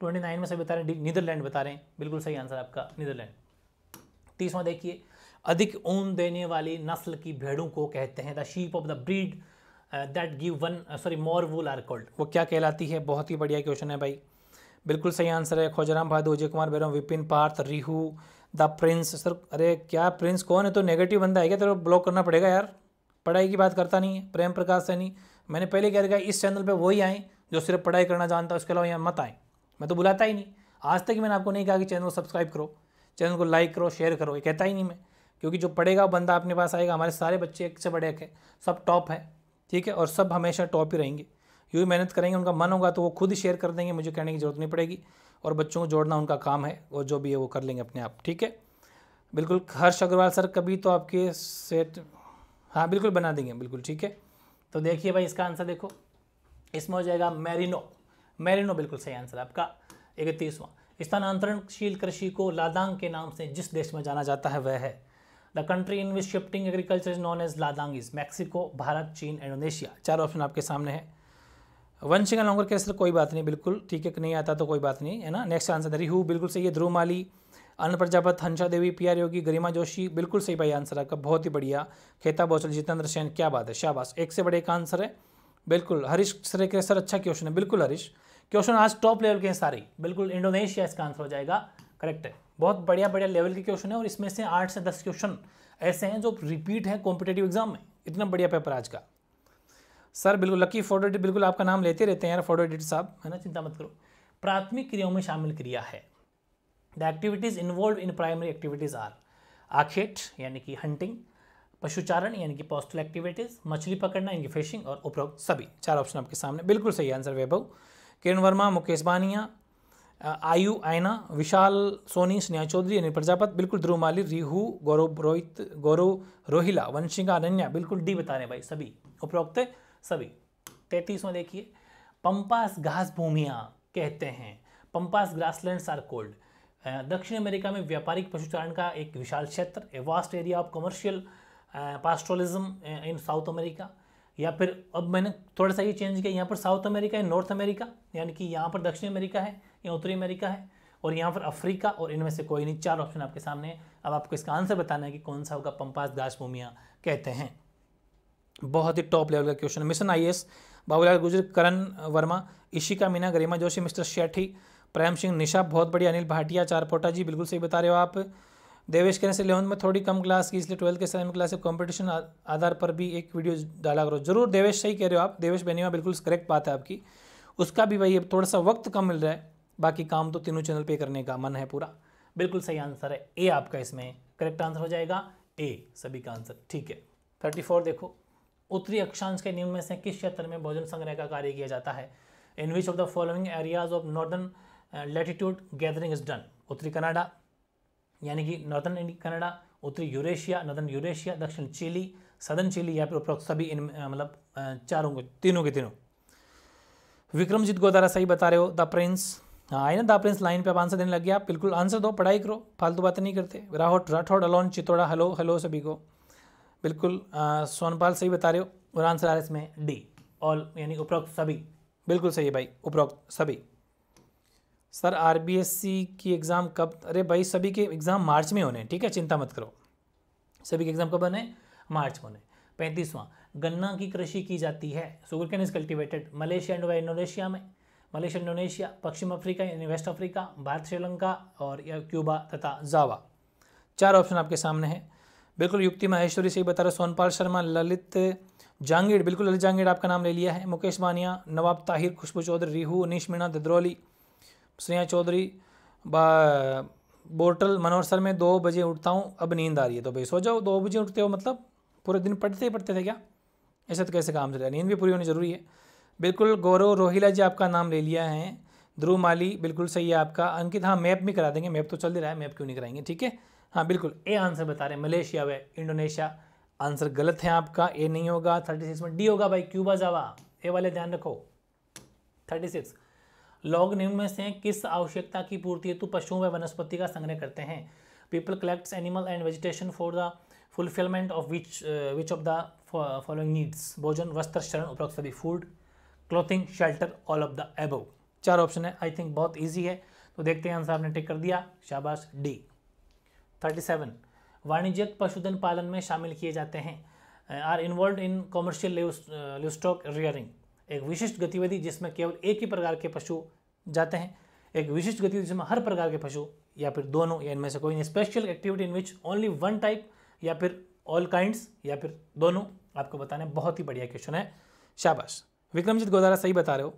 A: ट्वेंटी नाइन में से बता रहे हैं नीदरलैंड बता रहे हैं बिल्कुल सही आंसर आपका नीदरलैंड तीसवा देखिए अधिक ऊन देने वाली नस्ल की भेड़ों को कहते हैं the sheep of the breed that give one sorry more wool are called वो क्या कहलाती है बहुत ही बढ़िया क्वेश्चन है भाई बिल्कुल सही आंसर है Khojram Bhadu Ajay Kumar Bairam Vipin Parth Rihu the prince sir अरे क्या प्रिंस कौन है तो नेगेटिव बंदा है क्या तेरे तो ब्लॉक करना पड़ेगा यार पढ़ाई की बात करता नहीं है प्रेम प्रकाश सैनी मैंने पहले कह रखा इस चैनल पर वही आए जो सिर्फ पढ़ाई करना जानता है उसके अलावा यहाँ मत आए मैं तो बुलाता ही नहीं आज तक मैंने आपको नहीं कहा कि चैनल को सब्सक्राइब करो चैनल को लाइक करो शेयर करो ये कहता ही नहीं मैं क्योंकि जो पढ़ेगा बंदा अपने पास आएगा हमारे सारे बच्चे एक से बड़े एक हैं सब टॉप हैं ठीक है और सब हमेशा टॉप ही रहेंगे यूँ ही मेहनत करेंगे उनका मन होगा तो वो खुद ही शेयर कर देंगे मुझे कहने की ज़रूरत नहीं पड़ेगी और बच्चों को जोड़ना उनका काम है और जो भी है वो कर लेंगे अपने आप ठीक है बिल्कुल हर्ष अग्रवाल सर कभी तो आपके सेट हाँ बिल्कुल बना देंगे बिल्कुल ठीक है तो देखिए भाई इसका आंसर देखो इसमें हो जाएगा मैरिनो मैरिनो बिल्कुल सही आंसर आपका इकतीसवां स्थानांतरणशील कृषि को लादांग के नाम से जिस देश में जाना जाता है वह है the country in which shifting agriculture is known as ladang is Mexico Bharat चीन इंडोनेशिया चार ऑप्शन आपके सामने है वंशिंग एंड लॉन्गर सर कोई बात नहीं बिल्कुल ठीक है नहीं आता तो कोई बात नहीं है ना नेक्स्ट आंसर रिहू बिल्कुल सही है ध्रुव माली अन्न प्रजापत हंसा देवी पी आर योगी गरिमा जोशी बिल्कुल सही भाई आंसर आपका बहुत ही बढ़िया खेता बोचल जितेंद्र सेन क्या बात है शाबाश एक से बड़े एक आंसर है बिल्कुल हरीश सर के सर अच्छा क्वेश्चन है बिल्कुल हरीश क्वेश्चन आज टॉप लेवल के हैं सारे बिल्कुल इंडोनेशिया इसका आंसर हो जाएगा करेक्ट है बहुत बढ़िया बढ़िया लेवल के क्वेश्चन है और इसमें से आठ से दस क्वेश्चन ऐसे हैं जो रिपीट हैं कॉम्पिटेटिव एग्जाम में इतना बढ़िया पेपर आज का सर बिल्कुल लकी एडिट बिल्कुल आपका नाम लेते रहते हैं यार एडिट साहब है ना चिंता मत करो प्राथमिक क्रियाओं में शामिल क्रिया है the activities involve in primary activities are आखेट यानी कि हंटिंग पशुचारण यानी कि पोस्टल एक्टिविटीज़ मछली पकड़ना यानी कि फिशिंग और उपरोक्त सभी चार ऑप्शन आपके सामने बिल्कुल सही आंसर वैभव किरण वर्मा मुकेश बानिया आयु आयना विशाल सोनी स्नेहा चौधरी अनिल प्रजापत बिल्कुल ध्रुव माली रिहू गौरव रोहित गौरव रोहिला वंशिका अनन्या बिल्कुल डी बता रहे भाई सभी उपरोक्त सभी तैतीसवां देखिए पंपास घास भूमिया कहते हैं पंपास ग्रासलैंड्स आर कोल्ड दक्षिण अमेरिका में व्यापारिक पशुचारण का एक विशाल क्षेत्र a vast area of commercial pastoralism in South America या फिर अब मैंने थोड़ा सा ये चेंज किया यहाँ पर साउथ अमेरिका है नॉर्थ अमेरिका यानी कि यहाँ पर दक्षिण अमेरिका है या उत्तरी अमेरिका है और यहाँ पर अफ्रीका और इनमें से कोई नहीं चार ऑप्शन आपके सामने है अब आपको इसका आंसर बताना है कि कौन सा होगा पंपास दास भूमिया कहते हैं बहुत ही टॉप लेवल का question mission I S Babulal Gujar Karan Verma Ishika Meena Garima Joshi mister Shethi Prem Singh Nisha बहुत बढ़िया अनिल भाटिया चारपोटा जी बिल्कुल सही बता रहे हो आप देवेश कहने से इलेवन में थोड़ी कम क्लास की इसलिए ट्वेल्थ के सेवन क्लास कंपटीशन आधार पर भी एक वीडियो डाला करो जरूर देवेश सही कह रहे हो आप देवेश बेनीवा बिल्कुल करेक्ट बात है आपकी उसका भी भाई थोड़ा सा वक्त कम मिल रहा है बाकी काम तो तीनों चैनल पे करने का मन है पूरा बिल्कुल सही आंसर है ए आपका इसमें करेक्ट आंसर हो जाएगा ए सभी का आंसर ठीक है थर्टी फोर देखो उत्तरी अक्षांश के निम्न में से किस क्षेत्र में भोजन संग्रह का कार्य किया जाता है in which of the following areas of northern latitude gathering is done उत्तरी कनाडा यानी कि नॉर्दर्न कनाडा उत्तरी यूरेशिया नॉर्दर्न यूरेशिया दक्षिण चिली सदन चिली या फिर उपरोक्त सभी इन uh, मतलब uh, चारों के तीनों के तीनों विक्रमजीत गोदारा सही बता रहे हो द प्रिंस हाँ आई ना इस लाइन पे आप आंसर देने लग गया आप बिल्कुल आंसर दो पढ़ाई करो फालतू बातें नहीं करते राहोट राठौड़ अलोन चितौड़ा हलो हलो सभी को बिल्कुल सोनपाल सही बता रहे हो और आंसर आ रहा है इसमें डी ऑल यानी उपरोक्त सभी बिल्कुल सही है भाई उपरोक्त सभी सर आर की एग्ज़ाम कब अरे भाई सभी के एग्ज़ाम मार्च में होने ठीक है चिंता मत करो सभी के एग्ज़ाम कब होने मार्च में होने पैंतीसवां गन्ना की कृषि की जाती है sugar cane is cultivated Malaysia and Indonesia में मलेशिया इंडोनेशिया पश्चिम अफ्रीका यानी वेस्ट अफ्रीका भारत श्रीलंका और या क्यूबा तथा जावा चार ऑप्शन आपके सामने हैं बिल्कुल युक्ति माहेश्वरी से ही बता रहे सोनपाल शर्मा ललित जांगीड़ बिल्कुल ललित जांगीड़ आपका नाम ले लिया है मुकेश बानिया नवाब ताहिर खुशबू चौधरी रिहू अनिश मीणा ददरौली स्नेहा चौधरी बोटल मनोहर सर मैं दो बजे उठता हूँ अब नींद आ रही है तो भाई सो जाओ दो बजे उठते हो मतलब पूरे दिन पढ़ते ही पढ़ते थे क्या ऐसा तो कैसे काम चलेगा नींद भी पूरी होनी जरूरी है बिल्कुल गौरव रोहिला जी आपका नाम ले लिया है ध्रुव माली बिल्कुल सही है आपका अंकित हाँ मैप भी करा देंगे मैप तो चल दे रहा है मैप क्यों नहीं कराएंगे ठीक है हाँ बिल्कुल ए आंसर बता रहे हैं मलेशिया व इंडोनेशिया आंसर गलत है आपका ए नहीं होगा थर्टी सिक्स में डी होगा भाई क्यूबा जावा ए वाले ध्यान रखो थर्टी सिक्स लॉग निम्न में से किस आवश्यकता की पूर्ति हेतु पशुओं व वनस्पति का संग्रह करते हैं people collects animal and vegetation for the fulfilment of which which of the following needs भोजन वस्त्र शरण उपरोक्त सभी food clothing shelter all of the above चार ऑप्शन है आई थिंक बहुत ईजी है तो देखते हैं आंसर आपने टिक कर दिया शाबाश डी थर्टी सेवन वाणिज्यिक पशुधन पालन में शामिल किए जाते हैं are involve in commercial livestock rearing एक विशिष्ट गतिविधि जिसमें केवल एक ही प्रकार के पशु जाते हैं एक विशिष्ट गतिविधि जिसमें हर प्रकार के पशु या फिर दोनों या इनमें से कोई नहीं special activity in which only one type या फिर ऑल काइंड्स या फिर दोनों आपको बताने बहुत ही बढ़िया क्वेश्चन है शाबाश विक्रमजीत गोदारा सही बता रहे हो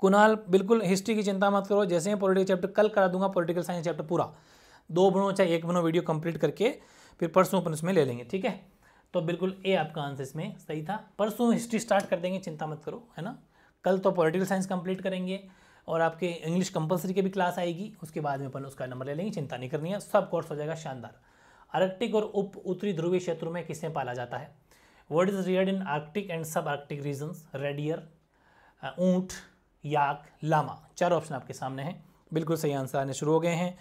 A: कुणाल बिल्कुल हिस्ट्री की चिंता मत करो जैसे ही पॉलिटिकल चैप्टर कल करा दूंगा पॉलिटिकल साइंस चैप्टर पूरा दो बनो चाहे एक बनो वीडियो कंप्लीट करके फिर परसों अपन उसमें ले लेंगे ठीक है तो बिल्कुल ए आपका आंसर इसमें सही था परसों हिस्ट्री स्टार्ट कर देंगे चिंता मत करो है ना कल तो पॉलिटिकल साइंस कंप्लीट करेंगे और आपके इंग्लिश कंपलसरी की भी क्लास आएगी उसके बाद में अपन उसका नंबर ले लेंगे चिंता नहीं करनी है सब कोर्स हो जाएगा शानदार आर्कटिक और उप उत्तरी ध्रुवीय क्षेत्रों में किसने पाला जाता है word is reared in Arctic and sub Arctic region reindeer ऊँट याक लामा चार ऑप्शन आपके सामने हैं बिल्कुल सही आंसर आने शुरू हो गए हैं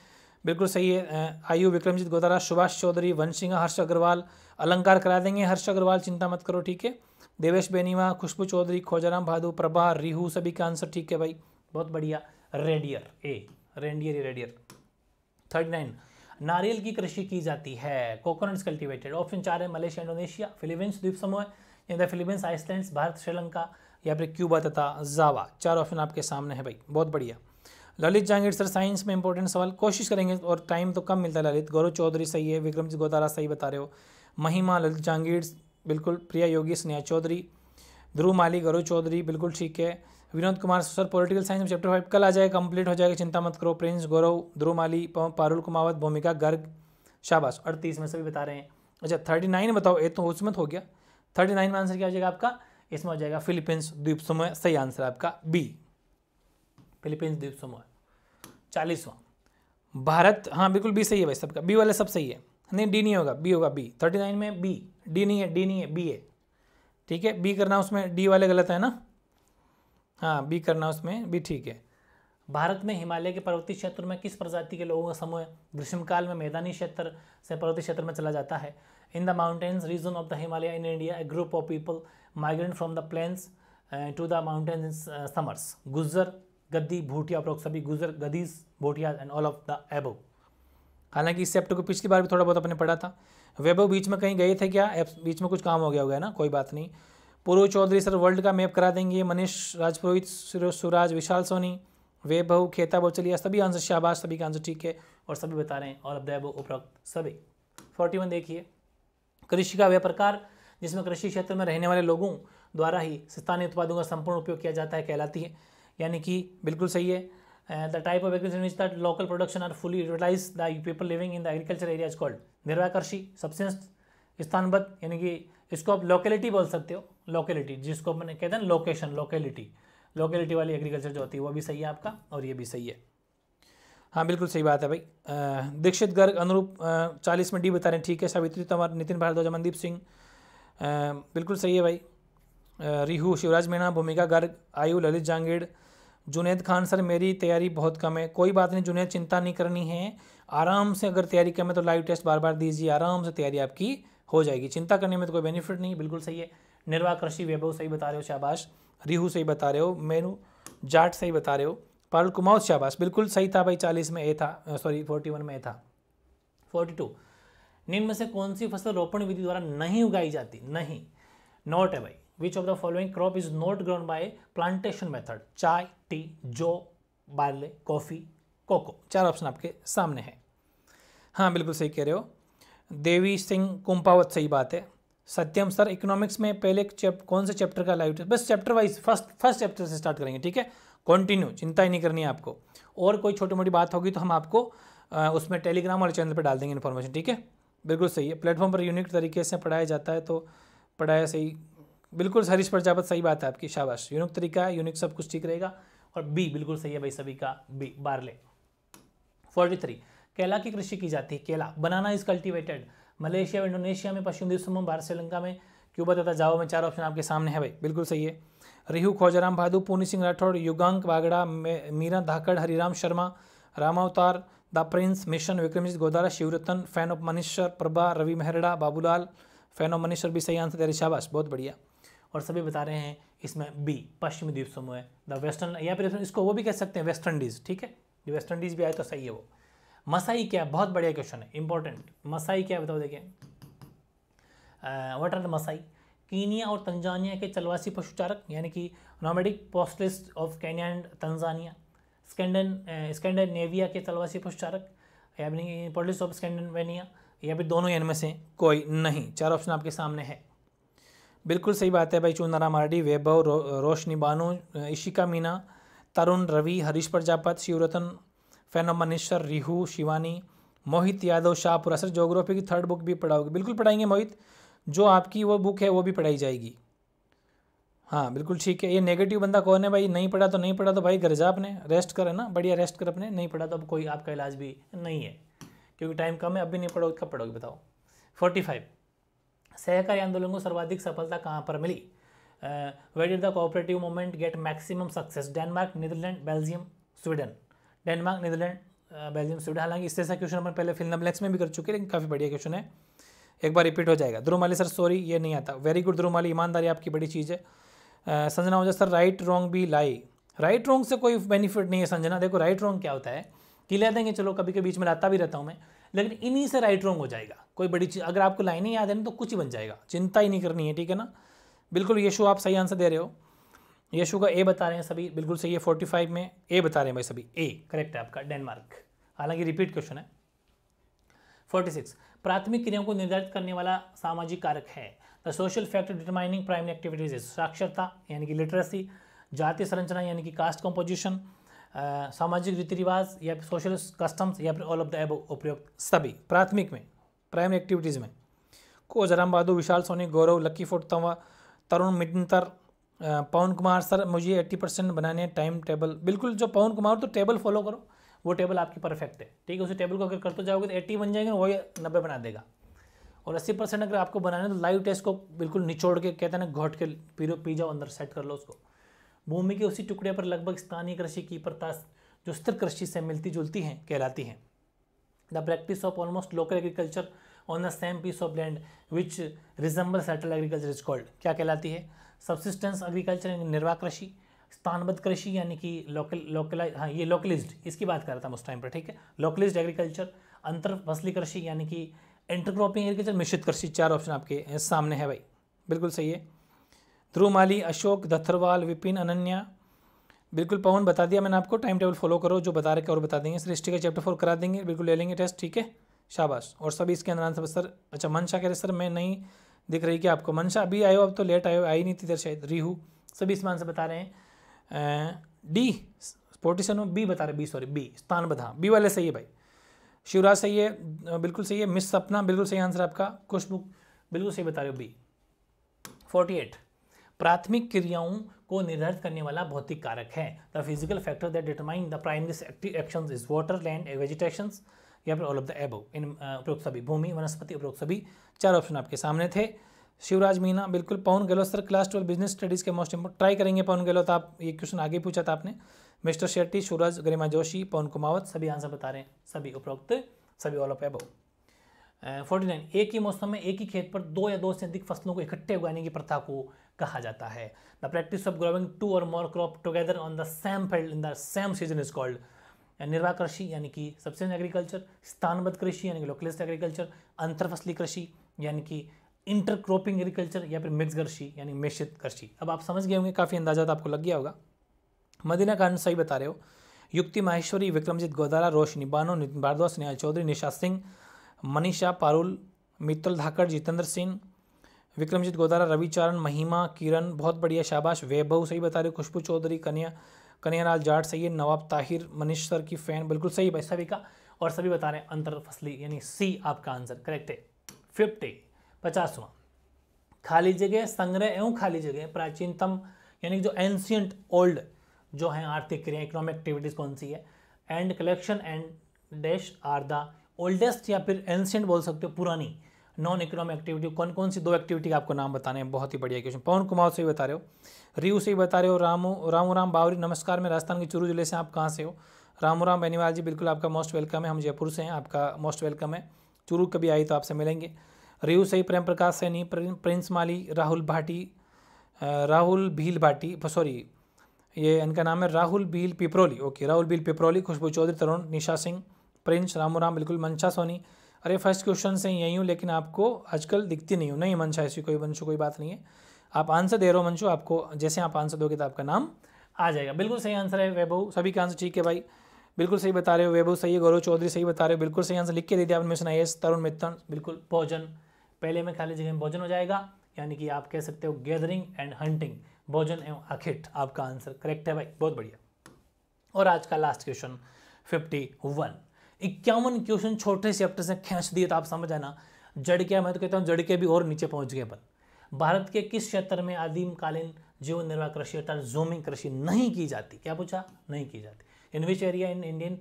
A: बिल्कुल सही है uh, आयु विक्रमजीत गोदारा सुभाष चौधरी वंशिंगा हर्ष अग्रवाल अलंकार करा देंगे हर्ष अग्रवाल चिंता मत करो ठीक है देवेश बेनीवा खुशबू चौधरी खोजाराम भादु प्रभा रिहू सभी का आंसर ठीक है भाई बहुत बढ़िया reindeer a reindeer reindeer thirty nine नारियल की कृषि की जाती है कोकोनट्स कल्टिवेटेड ऑप्शन चार है मलेशिया इंडोनेशिया फिलीपींस द्वीप समूह the Philippines island Bharat Sri Lanka या फिर क्यूबा तथा जावा चार ऑप्शन आपके सामने है भाई बहुत बढ़िया ललित जहांगीर सर साइंस में इंपॉर्टेंट सवाल कोशिश करेंगे और टाइम तो कम मिलता है ललित गौरव चौधरी सही है विक्रमजीत गोदारा सही बता रहे हो महिमा ललित जहांगीर बिल्कुल प्रिया योगी स्नेहा चौधरी ध्रुव माली गौरव चौधरी बिल्कुल ठीक है Vinod Kumar sir political science में चैप्टर फाइव कल आ जाएगा कंप्लीट हो जाएगा चिंता मत करो प्रिंस गौरव ध्रुमाली पारुल कुमावत भूमिका गर्ग शाबाश अड़तीस में सभी बता रहे हैं अच्छा थर्टी नाइन बताओ ये तो उसमें तो हो गया थर्टी नाइन में आंसर क्या हो जाएगा आपका इसमें हो जाएगा फिलीपींस द्वीप समूह सही आंसर आपका बी फिलीपींस द्वीप समूह चालीसवां भारत हाँ बिल्कुल बी सही है भाई सबका बी वाले सब सही है नहीं डी नहीं होगा बी होगा बी थर्टी नाइन में बी डी नहीं है डी नहीं है बी है ठीक है बी करना उसमें डी वाले गलत है ना हाँ बी करना उसमें भी ठीक है भारत में हिमालय के पर्वतीय क्षेत्र में किस प्रजाति के लोगों का समूह ग्रीष्मकाल में मैदानी क्षेत्र से पर्वतीय क्षेत्र में चला जाता है in the mountains region of the Himalaya in India a group of people migrant from the plains to the mountains summers Gujar Gaddi Bhutia उपरोक्त सभी Gujar Gaddis Bhutia and all of the above हालांकि इस चैप्टर को पिछली बार भी थोड़ा बहुत अपने पढ़ा था वेबो बीच में कहीं गए थे क्या बीच में कुछ काम हो गया होगा ना कोई बात नहीं पूर्व चौधरी सर वर्ल्ड का मैप करा देंगे मनीष राजपुरोहित सुराज विशाल सोनी वैभव खेता बोचलिया सभी आंसर शाबाश सभी का आंसर ठीक है और सभी बता रहे हैं और अब उपरोक्त सभी फोर्टी वन देखिए कृषि का वह प्रकार जिसमें कृषि क्षेत्र में रहने वाले लोगों द्वारा ही स्थानीय उत्पादों का संपूर्ण उपयोग किया जाता है कहलाती है यानी कि बिल्कुल सही है the type of agriculture which that local production are fully utilize the people living in the agriculture area is called निर्वाह कृषि सबसे स्थानबद्ध यानी कि इसको आप लोकेलिटी बोल सकते हो लोकेलिटी जिसको मैंने कहते हैं लोकेशन लोकेलिटी लोकेलिटी वाली एग्रीकल्चर जो होती है वो भी सही है आपका और ये भी सही है हाँ बिल्कुल सही बात है भाई दीक्षित गर्ग अनुरूप चालीस में डी बता रहे हैं ठीक है सावित्री तंवर तो नितिन भारद्वाज मनदीप सिंह बिल्कुल सही है भाई रिहू शिवराज मीणा भूमिका गर्ग आयु ललित जांगेड़ जुनेद खान सर मेरी तैयारी बहुत कम है कोई बात नहीं जुनेद चिंता नहीं करनी है आराम से अगर तैयारी कम है तो लाइव टेस्ट बार बार दीजिए आराम से तैयारी आपकी हो जाएगी चिंता करने में तो कोई बेनिफिट नहीं बिल्कुल सही है निर्वाह कृषि वैभव सही बता रहे हो शाबाश रिहू सही बता रहे हो मेनू जाट सही बता रहे हो पारुल कुमार शाबाश बिल्कुल सही था भाई चालीस में ए था सॉरी फोर्टी वन में ए था फोर्टी टू निम्न से कौन सी फसल रोपण विधि द्वारा नहीं उगाई जाती नहीं नॉट है भाई which of the following crop is not grown by plantation method चाय टी जो बार्ले कॉफ़ी कोको चार ऑप्शन आपके सामने हैं हाँ बिल्कुल सही कह रहे हो देवी सिंह कुंपावत सही बात है सत्यम सर इकोनॉमिक्स में पहले चैप, कौन से चैप्टर का लाइव टेस्ट बस chapter wise first first chapter से स्टार्ट करेंगे ठीक है कंटिन्यू चिंता ही नहीं करनी है आपको और कोई छोटी मोटी बात होगी तो हम आपको आ, उसमें टेलीग्राम वाले चैनल पर डाल देंगे इन्फॉर्मेशन ठीक है बिल्कुल सही है प्लेटफॉर्म पर यूनिक तरीके से पढ़ाया जाता है तो पढ़ाया सही बिल्कुल हरीश प्रजापत सही बात है आपकी शाबाश यूनिक तरीका है यूनिक सब कुछ ठीक रहेगा और बी बिल्कुल सही है भाई सभी का बी बारले फोर्टी थ्री केला की कृषि की जाती है केला banana is cultivated Malaysia Indonesia में पश्चिम द्वीप समूह भारत श्रीलंका में क्यूबा तथा जाओ में चार ऑप्शन आपके सामने है भाई बिल्कुल सही है रिहू Khojaram Bhadu Puni Singh Rathore Yugank Bagda Meera Dhakad Hariram Sharma Ramavtar the prince mission Vikramjeet Godara Shivratan fan of Manishwar Prabha Ravi Mehrada Babulal fan of Manishwar भी सही आंसर तेरे शाबाश बहुत बढ़िया और सभी बता रहे हैं इसमें बी पश्चिमी द्वीप समूह है द वेस्टर्न या फिर इसको वो भी कह सकते हैं वेस्ट इंडीज़ ठीक है वेस्ट इंडीज़ भी आए तो सही है वो मसाई क्या बहुत बढ़िया क्वेश्चन है इंपॉर्टेंट मसाई क्या बताओ देखिए what are the Masai Kenya और तंजानिया के चलवासी पशुचारक यानी कि nomadic pastoralist of Kenya and Tanzania स्कैंडन स्कैंडनेविया के चलवासी पशुचारक या फिर ऑफ स्कैंडनवेनिया या फिर दोनों इनमें से कोई नहीं चार ऑप्शन आपके सामने है बिल्कुल सही बात है भाई चूंदना मार्डी वैभव रो, रोशनी बानो इशिका मीना तरुण रवि हरीश प्रजापत शिवरतन मनीषर रिहू शिवानी मोहित यादव शाहपुरा सर जोग्राफी की थर्ड बुक भी पढ़ाओगे बिल्कुल पढ़ाएंगे मोहित जो आपकी वो बुक है वो भी पढ़ाई जाएगी हाँ बिल्कुल ठीक है ये नेगेटिव बंदा कौन है भाई नहीं पढ़ा तो नहीं पढ़ा तो भाई घर जा अपने रेस्ट कर है ना बढ़िया रेस्ट कर अपने नहीं पढ़ा तो अब कोई आपका इलाज भी नहीं है क्योंकि टाइम कम है अब भी नहीं पढ़ोगे कब पढ़ोगे बताओ फोर्टी फाइव सहकारी आंदोलन को सर्वाधिक सफलता कहाँ पर मिली what is the cooperative movement get maximum success Denmark Netherlands Belgium Sweden Denmark Netherlands Belgium Sweden हालांकि इससे ऐसा क्वेश्चन अपन पहले फिल्म ब्लैक्स में भी कर चुके हैं लेकिन काफ़ी बढ़िया क्वेश्चन है एक बार रिपीट हो जाएगा द्रुमाली सर सॉरी ये नहीं आता वेरी गुड द्रुमाली ईमानदारी आपकी बड़ी चीज़ है Sanjana Ojha sir right wrong भी लाई राइट रॉन्ग से कोई बेनिफिट नहीं है संजना देखो राइट रॉन्ग क्या होता है कि ले देंगे चलो कभी के बीच में लाता भी रहता हूँ मैं लेकिन इन्हीं से राइट रॉन्ग हो जाएगा कोई बड़ी चीज़ अगर आपको लाइन ही याद है ना तो कुछ ही बन जाएगा चिंता ही नहीं करनी है ठीक है ना बिल्कुल यशो आप सही आंसर दे रहे हो यशु का ए बता रहे हैं सभी बिल्कुल सही है फाइव में ए बता रहे हैं भाई सभी ए करेक्ट है आपका डेनमार्क हालांकि रिपीट क्वेश्चन है सिक्स प्राथमिक क्रियाओं को निर्धारित करने वाला सामाजिक कारक है the social factor determining primary activities साक्षरता यानी कि लिटरेसी जाति संरचना यानी कि कास्ट कंपोजिशन सामाजिक रीति रिवाज या फिर सोशल कस्टम्स या फिर ऑल ऑफ द एब उपयुक्त सभी प्राथमिक में प्राइमरी एक्टिविटीज़ में को जराम बहादुर विशाल सोनी गौरव लक्की फोर्ट तंवा तरुण मिटनतर पवन कुमार सर मुझे एट्टी परसेंट बनाने टाइम टेबल बिल्कुल जो पवन कुमार तो टेबल फॉलो करो वो टेबल आपकी परफेक्ट है ठीक है उसी टेबल को अगर करते जाओगे तो एट्टी बन जाएंगे वही नब्बे बना देगा और अस्सी परसेंट अगर आपको बनाने तो लाइव टेस्ट को बिल्कुल निचोड़ के कहते हैं ना घोट के पीरो पी जाओ अंदर सेट कर लो उसको भूमि के उसी टुकड़े पर लगभग स्थानीय कृषि की प्रताश जो स्थिर कृषि से मिलती जुलती हैं कहलाती हैं the practice of almost local agriculture on the same piece of land which resemble settle agriculture is called क्या कहलाती है सबसिस्टेंस एग्रीकल्चर निर्वाह कृषि स्थानबद्ध कृषि यानी कि लोकल लोकलाइज हाँ ये लोकलिज्ड इसकी बात कर रहा था उस टाइम पर ठीक है लोकलिज्ड एग्रीकल्चर अंतर फसली कृषि यानी कि इंटरक्रॉपिंग एग्रीकल्चर मिश्रित कृषि चार ऑप्शन आपके सामने है भाई बिल्कुल सही है ध्रुव माली अशोक धथरवाल विपिन अनन्या बिल्कुल पवन बता दिया मैंने आपको टाइम टेबल फॉलो करो जो बता रखे और बता देंगे सृष्टि का चैप्टर फोर करा देंगे बिल्कुल ले लेंगे टेस्ट ठीक है शाबाश और सभी इसके अंदर आंसर सर अच्छा मन शाह कह रहे सर मैं नहीं दिख रही है कि आपको मंशा अभी आयो अब तो लेट आयो आई नहीं थी इधर शायद रीहू सभी इस मान से बता रहे हैं डी स्पोर्टिसन बी बता रहे बी सॉरी बी स्थान बधा बी वाले सही है भाई शिवराज सही है बिल्कुल सही है मिस सपना बिल्कुल सही आंसर आपका खुशबुक बिल्कुल सही बता रहे हो बी फोर्टी एट प्राथमिक क्रियाओं को निर्धारित करने वाला भौतिक कारक है the physical factor that determine the primary action is water land vegetations या फिर ऑल ऑफ द एबो इन उपरोक्त सभी भूमि वनस्पति उपरोक्त सभी चार ऑप्शन आपके सामने थे शिवराज मीना बिल्कुल Pawan Gehlot sir class twelve business studies के मोस्ट इंपोर्ट ट्राई करेंगे पवन गहलोत आप ये क्वेश्चन आगे पूछा था आपने मिस्टर शेट्टी शिवराज गरिमा जोशी पवन कुमावत सभी आंसर बता रहे हैं सभी उपरोक्त सभी all of above forty nine एक ही मौसम में एक ही खेत पर दो या दो से अधिक फसलों को इकट्ठे उगाने की प्रथा को कहा जाता है the practice of growing two और more crop together on the same field in the same season is called निर्वाह कृषि यानी कि सबसे एग्रीकल्चर स्थानबद्ध कृषि यानी कि लोकलिस्ट एग्रीकल्चर अंतरफसली कृषि यानी कि इंटरक्रॉपिंग एग्रीकल्चर या फिर मिक्स कृषि यानी मिश्रित कृषि अब आप समझ गए होंगे काफ़ी अंदाजा तो आपको लग गया होगा मदीना कारण सही बता रहे हो युक्ति माहेश्वरी विक्रमजीत गोदारा रोशनी बानो नितिन भारद्वाज स्नेहा चौधरी निशा सिंह मनीषा पारुल मित्तल धाकड़ जितेंद्र सिंह विक्रमजीत गोदारा रविचारण महिमा किरण बहुत बढ़िया शाबाश वैभव सही बता रहे हो खुशबू चौधरी कन्या कन्हैयालाल जाट सही है नवाब ताहिर मनीष सर की फ़ैन बिल्कुल सही भाई सभी का और सभी बता रहे हैं अंतर फसली यानी सी आपका आंसर करेक्ट है फिफ्टी पचासवा खाली जगह संग्रह एवं खाली जगह प्राचीनतम यानी जो एंशियंट ओल्ड जो है आर्थिक क्रिया इकोनॉमिक एक्टिविटीज़ कौन सी है and collection and dash are the oldest या फिर एंशियंट बोल सकते हो पुरानी नॉन इकोनॉमिक एक्टिविटी कौन कौन सी दो एक्टिविटी का आपको नाम बताने हैं बहुत ही बढ़िया क्वेश्चन पवन कुमार से ही बता रहे हो रियू से ही बता रहे हो रामू रामू राम बावरी नमस्कार मैं राजस्थान के चुरू जिले से आप कहाँ से हो रामू राम बेनीवाल जी बिल्कुल आपका मोस्ट वेलकम है हम जयपुर से हैं आपका मोस्ट वेलकम है चूरू कभी आई तो आपसे मिलेंगे रियू से ही प्रेम प्रकाश सैनी प्रिंस माली राहुल भाटी राहुल भील भाटी सॉरी ये इनका नाम है राहुल भील पिपरोली ओके राहुल भील पिपरोली खुशबू चौधरी तरुण निशा सिंह प्रिंस रामू राम बिल्कुल मंशा सोनी अरे फर्स्ट क्वेश्चन से यही हूँ लेकिन आपको आजकल दिखती नहीं हूँ नहीं मंशा ऐसी कोई मंशु कोई बात नहीं है आप आंसर दे रहे हो मंशु आपको जैसे आप आंसर दोगे तो आपका नाम आ जाएगा बिल्कुल सही आंसर है वैभव सभी का आंसर ठीक है भाई बिल्कुल सही बता रहे हो वैभव सही है गौरव चौधरी सही बता रहे हो बिल्कुल सही आंसर लिख के दे दिया आपने मिशन आई तरुण मित्तन बिल्कुल भोजन पहले में खाली जगह में भोजन हो जाएगा यानी कि आप कह सकते हो गैदरिंग एंड हंटिंग भोजन एवं अखिट आपका आंसर करेक्ट है भाई बहुत बढ़िया और आज का लास्ट क्वेश्चन फिफ्टी वन इक्यावन क्वेश्चन छोटे चैप्टर से खींच दिए तो आप समझ आना जड़ क्या मैं तो कहता हूँ जड़ के भी और नीचे पहुंच गए अपन भारत के किस क्षेत्र में आदिमकालीन जीवन निर्वाह कृषि अर्थात जूमिंग कृषि नहीं की जाती क्या पूछा नहीं की जाती in which area in Indian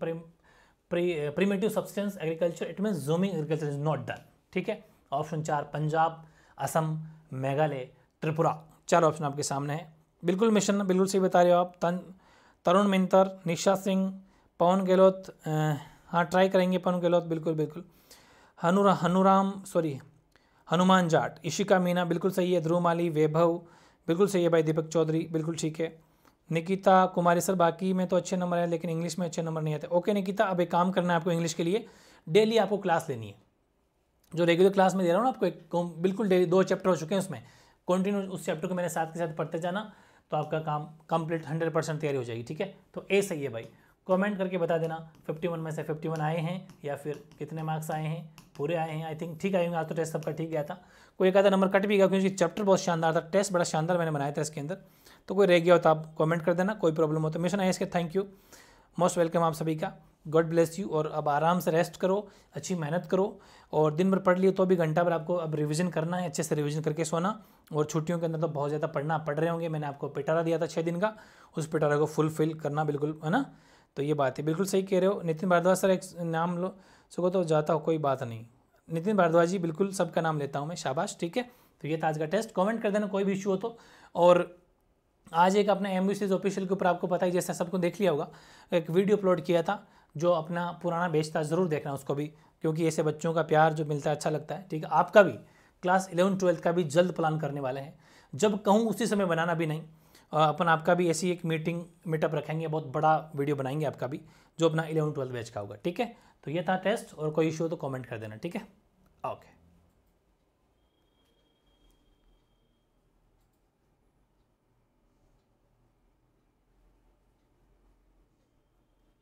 A: primitive substance agriculture it mean jhuming agriculture is not done ठीक है ऑप्शन चार पंजाब असम मेघालय त्रिपुरा चार ऑप्शन आपके सामने है बिल्कुल मिशन बिल्कुल सही बता रहे हो आप तरुण मिंतर निशा सिंह पवन गहलोत eh, हाँ ट्राई करेंगे पनु गहलोत बिल्कुल बिल्कुल हनुरा हनुराम सॉरी हनुमान जाट इशिका मीना बिल्कुल सही है ध्रुव माली वैभव बिल्कुल सही है भाई दीपक चौधरी बिल्कुल ठीक है निकिता कुमारी सर बाकी में तो अच्छे नंबर है लेकिन इंग्लिश में अच्छे नंबर नहीं आते ओके निकिता अब एक काम करना है आपको इंग्लिश के लिए डेली आपको क्लास लेनी है जो रेगुलर क्लास में दे रहा हूँ ना आपको एक बिल्कुल डेली दो चैप्टर हो चुके हैं उसमें कंटिन्यू उस चैप्टर को मेरे साथ के साथ पढ़ते जाना तो आपका काम कंप्लीट हंड्रेड परसेंट तैयारी हो जाएगी ठीक है तो ए सही है भाई कमेंट करके बता देना 51 में से 51 आए हैं या फिर कितने मार्क्स आए हैं पूरे आए हैं आई थिंक ठीक आए होंगे आज तो टेस्ट सबका ठीक गया था कोई एक आधा नंबर कट भी गया क्योंकि चैप्टर बहुत शानदार था टेस्ट बड़ा शानदार मैंने बनाया था इसके अंदर तो कोई रह गया हो तो आप कमेंट कर देना कोई प्रॉब्लम हो तो मिशन आए इसके थैंक यू मोस्ट वेलकम आप सभी का गॉड ब्लेस यू और अब आराम से रेस्ट करो अच्छी मेहनत करो और दिन भर पढ़ लिए तो भी घंटा भर आपको अब रिवीजन करना है अच्छे से रिवीजन करके सोना और छुट्टियों के अंदर तो बहुत ज़्यादा पढ़ना पढ़ रहे होंगे मैंने आपको पिटारा दिया था छः दिन का उस पिटारा को फुलफिल करना बिल्कुल है ना तो ये बात है बिल्कुल सही कह रहे हो नितिन भारद्वाज सर एक नाम लो सको तो जाता हो कोई बात नहीं नितिन भारद्वाज जी बिल्कुल सबका नाम लेता हूँ मैं शाबाश ठीक है तो ये था आज का टेस्ट कमेंट कर देना कोई भी इशू हो तो और आज एक अपने एम ऑफिशियल के ऊपर आपको पता है जैसे सबको देख लिया होगा एक वीडियो अपलोड किया था जो अपना पुराना बेचता ज़रूर देखना उसको भी क्योंकि ऐसे बच्चों का प्यार जो मिलता है अच्छा लगता है ठीक है आपका भी क्लास इलेवन ट्वेल्थ का भी जल्द प्लान करने वाले हैं जब कहूँ उसी समय बनाना भी नहीं अपन आपका भी ऐसी एक मीटिंग मीटअप रखेंगे बहुत बड़ा वीडियो बनाएंगे आपका भी जो अपना इलेवन ट्वेल्थ बैच का होगा ठीक है तो ये था टेस्ट और कोई इशू हो तो कॉमेंट कर देना ठीक है ओके